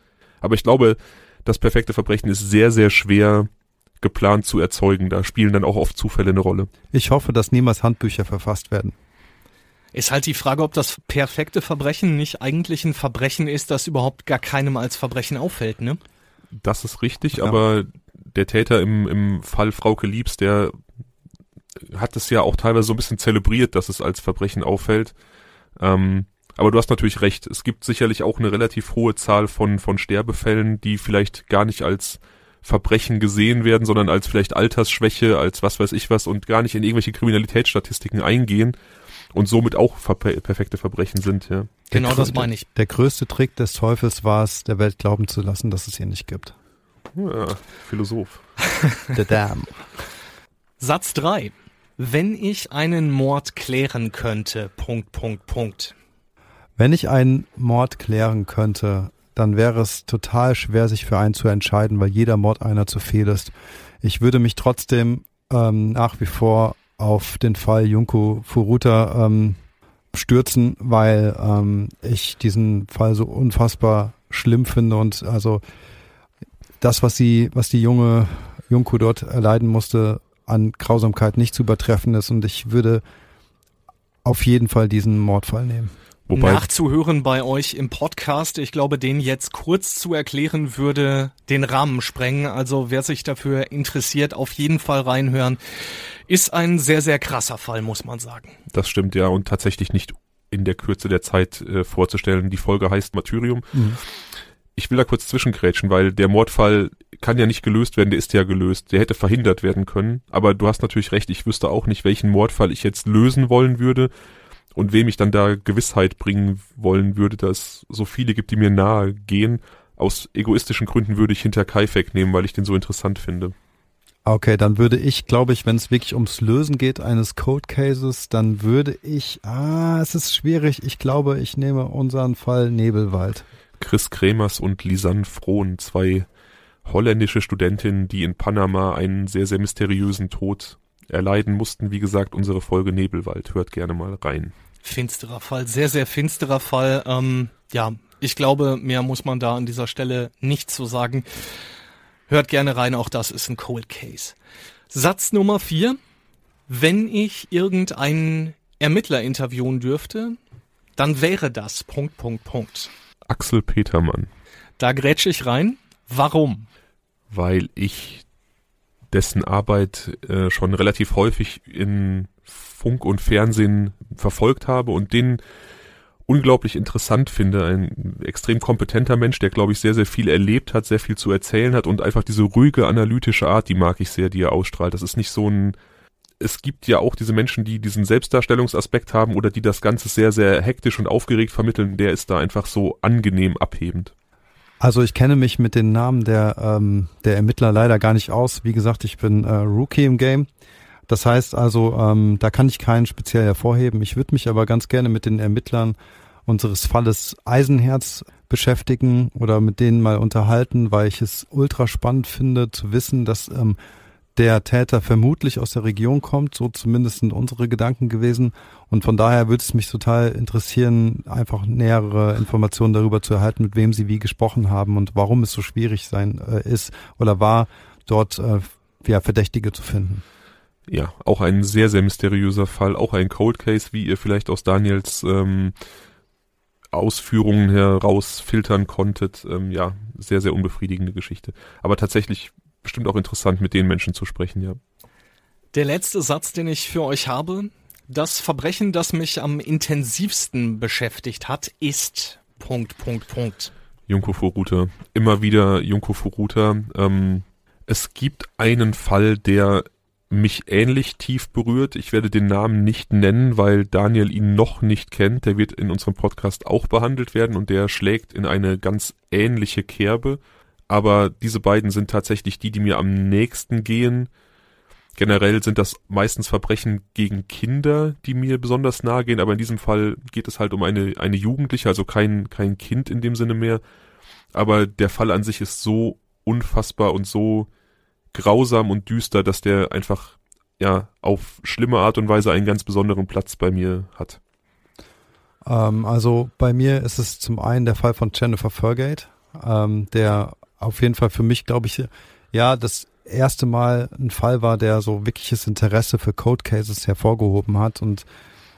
Aber ich glaube, das perfekte Verbrechen ist sehr, sehr schwer geplant zu erzeugen. Da spielen dann auch oft Zufälle eine Rolle. Ich hoffe, dass niemals Handbücher verfasst werden. Ist halt die Frage, ob das perfekte Verbrechen nicht eigentlich ein Verbrechen ist, das überhaupt gar keinem als Verbrechen auffällt, ne? Das ist richtig, ja. aber der Täter im, im Fall Frauke Liebs, der hat es ja auch teilweise so ein bisschen zelebriert, dass es als Verbrechen auffällt. Ähm, aber du hast natürlich recht. Es gibt sicherlich auch eine relativ hohe Zahl von, von Sterbefällen, die vielleicht gar nicht als Verbrechen gesehen werden, sondern als vielleicht Altersschwäche, als was weiß ich was und gar nicht in irgendwelche Kriminalitätsstatistiken eingehen und somit auch ver perfekte Verbrechen sind, ja. Genau der, das meine ich. Der größte Trick des Teufels war es, der Welt glauben zu lassen, dass es hier nicht gibt. Ja, Philosoph. The Damn. Satz 3. Wenn ich einen Mord klären könnte, Punkt, Punkt, Punkt. Wenn ich einen Mord klären könnte, dann wäre es total schwer, sich für einen zu entscheiden, weil jeder Mord einer zu viel ist. Ich würde mich trotzdem ähm, nach wie vor auf den Fall Junko Furuta ähm, stürzen, weil ähm, ich diesen Fall so unfassbar schlimm finde und also das, was sie, was die junge Junko dort erleiden musste, an Grausamkeit nicht zu übertreffen ist. Und ich würde auf jeden Fall diesen Mordfall nehmen. Wobei Nachzuhören bei euch im Podcast, ich glaube, den jetzt kurz zu erklären, würde den Rahmen sprengen. Also wer sich dafür interessiert, auf jeden Fall reinhören. Ist ein sehr, sehr krasser Fall, muss man sagen. Das stimmt ja und tatsächlich nicht in der Kürze der Zeit äh, vorzustellen. Die Folge heißt Martyrium. Mhm ich will da kurz zwischengrätschen, weil der Mordfall kann ja nicht gelöst werden, der ist ja gelöst. Der hätte verhindert werden können. Aber du hast natürlich recht, ich wüsste auch nicht, welchen Mordfall ich jetzt lösen wollen würde und wem ich dann da Gewissheit bringen wollen würde, dass so viele gibt, die mir nahe gehen. Aus egoistischen Gründen würde ich hinter Kaifek nehmen, weil ich den so interessant finde. Okay, dann würde ich, glaube ich, wenn es wirklich ums Lösen geht eines Code Cases, dann würde ich, ah, es ist schwierig. Ich glaube, ich nehme unseren Fall Nebelwald. Chris Kremers und Lisanne Frohn, zwei holländische Studentinnen, die in Panama einen sehr, sehr mysteriösen Tod erleiden mussten. Wie gesagt, unsere Folge Nebelwald. Hört gerne mal rein. Finsterer Fall, sehr, sehr finsterer Fall. Ähm, ja, ich glaube, mehr muss man da an dieser Stelle nicht zu so sagen. Hört gerne rein, auch das ist ein Cold Case. Satz Nummer vier. Wenn ich irgendeinen Ermittler interviewen dürfte, dann wäre das Punkt, Punkt, Punkt. Axel Petermann. Da grätsche ich rein. Warum? Weil ich dessen Arbeit äh, schon relativ häufig in Funk und Fernsehen verfolgt habe und den unglaublich interessant finde. Ein extrem kompetenter Mensch, der, glaube ich, sehr, sehr viel erlebt hat, sehr viel zu erzählen hat und einfach diese ruhige, analytische Art, die mag ich sehr, die er ausstrahlt. Das ist nicht so ein es gibt ja auch diese Menschen, die diesen Selbstdarstellungsaspekt haben oder die das Ganze sehr, sehr hektisch und aufgeregt vermitteln, der ist da einfach so angenehm abhebend. Also ich kenne mich mit den Namen der, ähm, der Ermittler leider gar nicht aus. Wie gesagt, ich bin äh, Rookie im Game. Das heißt also, ähm, da kann ich keinen speziell hervorheben. Ich würde mich aber ganz gerne mit den Ermittlern unseres Falles Eisenherz beschäftigen oder mit denen mal unterhalten, weil ich es ultra spannend finde zu wissen, dass ähm, der Täter vermutlich aus der Region kommt, so zumindest sind unsere Gedanken gewesen. Und von daher würde es mich total interessieren, einfach nähere Informationen darüber zu erhalten, mit wem sie wie gesprochen haben und warum es so schwierig sein äh, ist oder war, dort äh, ja, Verdächtige zu finden. Ja, auch ein sehr, sehr mysteriöser Fall, auch ein Cold Case, wie ihr vielleicht aus Daniels ähm, Ausführungen herausfiltern konntet. Ähm, ja, sehr, sehr unbefriedigende Geschichte. Aber tatsächlich bestimmt auch interessant, mit den Menschen zu sprechen, ja. Der letzte Satz, den ich für euch habe. Das Verbrechen, das mich am intensivsten beschäftigt hat, ist Punkt, Punkt, Punkt. Junko Furuta. Immer wieder Junko Furuta. Ähm, es gibt einen Fall, der mich ähnlich tief berührt. Ich werde den Namen nicht nennen, weil Daniel ihn noch nicht kennt. Der wird in unserem Podcast auch behandelt werden und der schlägt in eine ganz ähnliche Kerbe aber diese beiden sind tatsächlich die, die mir am nächsten gehen. Generell sind das meistens Verbrechen gegen Kinder, die mir besonders nahe gehen, aber in diesem Fall geht es halt um eine, eine Jugendliche, also kein, kein Kind in dem Sinne mehr. Aber der Fall an sich ist so unfassbar und so grausam und düster, dass der einfach, ja, auf schlimme Art und Weise einen ganz besonderen Platz bei mir hat. Ähm, also bei mir ist es zum einen der Fall von Jennifer Fergate, ähm, der auf jeden Fall für mich, glaube ich, ja, das erste Mal ein Fall war, der so wirkliches Interesse für Code Cases hervorgehoben hat und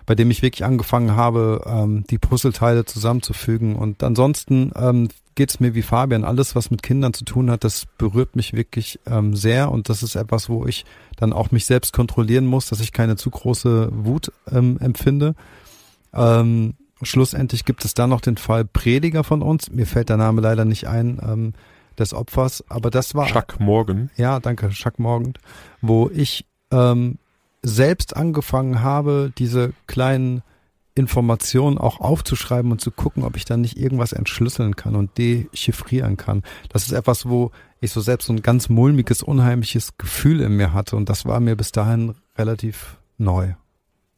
bei dem ich wirklich angefangen habe, ähm, die Puzzleteile zusammenzufügen. Und ansonsten ähm, geht mir wie Fabian. Alles, was mit Kindern zu tun hat, das berührt mich wirklich ähm, sehr. Und das ist etwas, wo ich dann auch mich selbst kontrollieren muss, dass ich keine zu große Wut ähm, empfinde. Ähm, schlussendlich gibt es dann noch den Fall Prediger von uns. Mir fällt der Name leider nicht ein. Ähm, des Opfers. Aber das war. Chuck Morgan. Ja, danke, Chuck Morgan. Wo ich ähm, selbst angefangen habe, diese kleinen Informationen auch aufzuschreiben und zu gucken, ob ich dann nicht irgendwas entschlüsseln kann und dechiffrieren kann. Das ist etwas, wo ich so selbst so ein ganz mulmiges, unheimliches Gefühl in mir hatte und das war mir bis dahin relativ neu.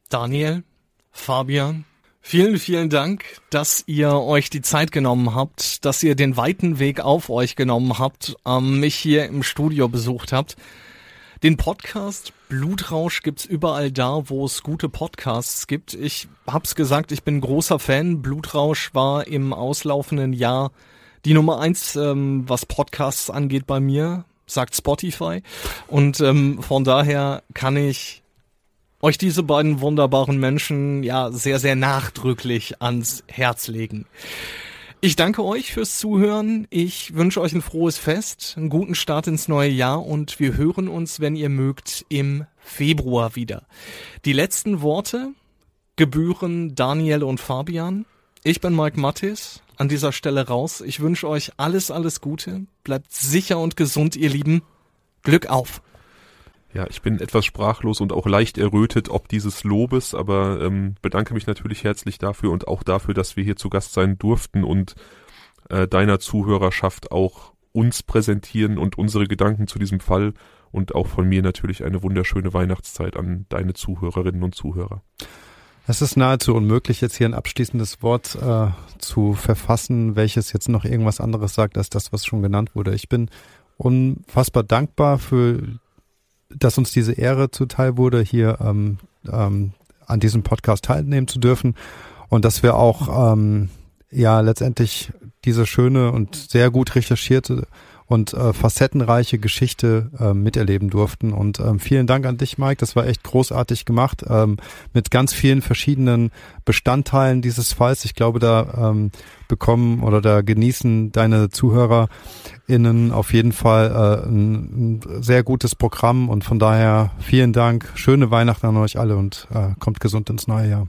Daniel, Fabian, Vielen, vielen Dank, dass ihr euch die Zeit genommen habt, dass ihr den weiten Weg auf euch genommen habt, ähm, mich hier im Studio besucht habt. Den Podcast Blutrausch gibt's überall da, wo es gute Podcasts gibt. Ich hab's gesagt, ich bin großer Fan. Blutrausch war im auslaufenden Jahr die Nummer eins, ähm, was Podcasts angeht bei mir, sagt Spotify. Und ähm, von daher kann ich euch diese beiden wunderbaren Menschen ja sehr, sehr nachdrücklich ans Herz legen. Ich danke euch fürs Zuhören. Ich wünsche euch ein frohes Fest, einen guten Start ins neue Jahr und wir hören uns, wenn ihr mögt, im Februar wieder. Die letzten Worte gebühren Daniel und Fabian. Ich bin Mike Mattis, an dieser Stelle raus. Ich wünsche euch alles, alles Gute. Bleibt sicher und gesund, ihr Lieben. Glück auf! Ja, ich bin etwas sprachlos und auch leicht errötet ob dieses Lobes, aber ähm, bedanke mich natürlich herzlich dafür und auch dafür, dass wir hier zu Gast sein durften und äh, deiner Zuhörerschaft auch uns präsentieren und unsere Gedanken zu diesem Fall und auch von mir natürlich eine wunderschöne Weihnachtszeit an deine Zuhörerinnen und Zuhörer. Es ist nahezu unmöglich, jetzt hier ein abschließendes Wort äh, zu verfassen, welches jetzt noch irgendwas anderes sagt als das, was schon genannt wurde. Ich bin unfassbar dankbar für dass uns diese Ehre zuteil wurde, hier ähm, ähm, an diesem Podcast teilnehmen zu dürfen und dass wir auch ähm, ja letztendlich diese schöne und sehr gut recherchierte und äh, facettenreiche Geschichte äh, miterleben durften. Und ähm, vielen Dank an dich, Mike. Das war echt großartig gemacht ähm, mit ganz vielen verschiedenen Bestandteilen dieses Falls. Ich glaube, da ähm, bekommen oder da genießen deine ZuhörerInnen auf jeden Fall äh, ein, ein sehr gutes Programm. Und von daher vielen Dank. Schöne Weihnachten an euch alle und äh, kommt gesund ins neue Jahr.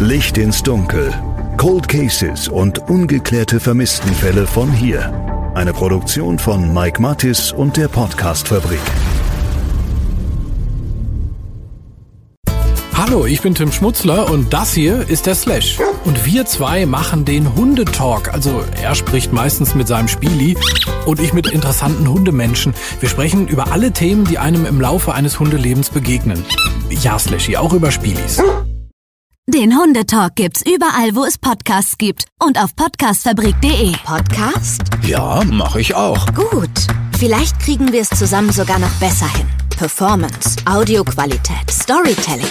Licht ins Dunkel. Cold Cases und ungeklärte Vermisstenfälle von hier. Eine Produktion von Mike Mattis und der Podcastfabrik. Hallo, ich bin Tim Schmutzler und das hier ist der Slash. Und wir zwei machen den Hundetalk. Also er spricht meistens mit seinem Spieli und ich mit interessanten Hundemenschen. Wir sprechen über alle Themen, die einem im Laufe eines Hundelebens begegnen. Ja, Slashy, auch über Spielis. Den Hundetalk gibt's überall, wo es Podcasts gibt und auf podcastfabrik.de. Podcast? Ja, mache ich auch. Gut. Vielleicht kriegen wir es zusammen sogar noch besser hin. Performance, Audioqualität, Storytelling.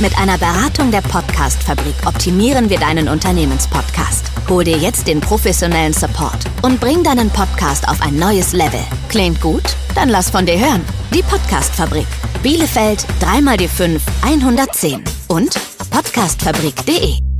Mit einer Beratung der Podcastfabrik optimieren wir deinen Unternehmenspodcast. Hol dir jetzt den professionellen Support und bring deinen Podcast auf ein neues Level. Klingt gut? Dann lass von dir hören. Die Podcastfabrik. Bielefeld 3 mal 5 110 und podcastfabrik.de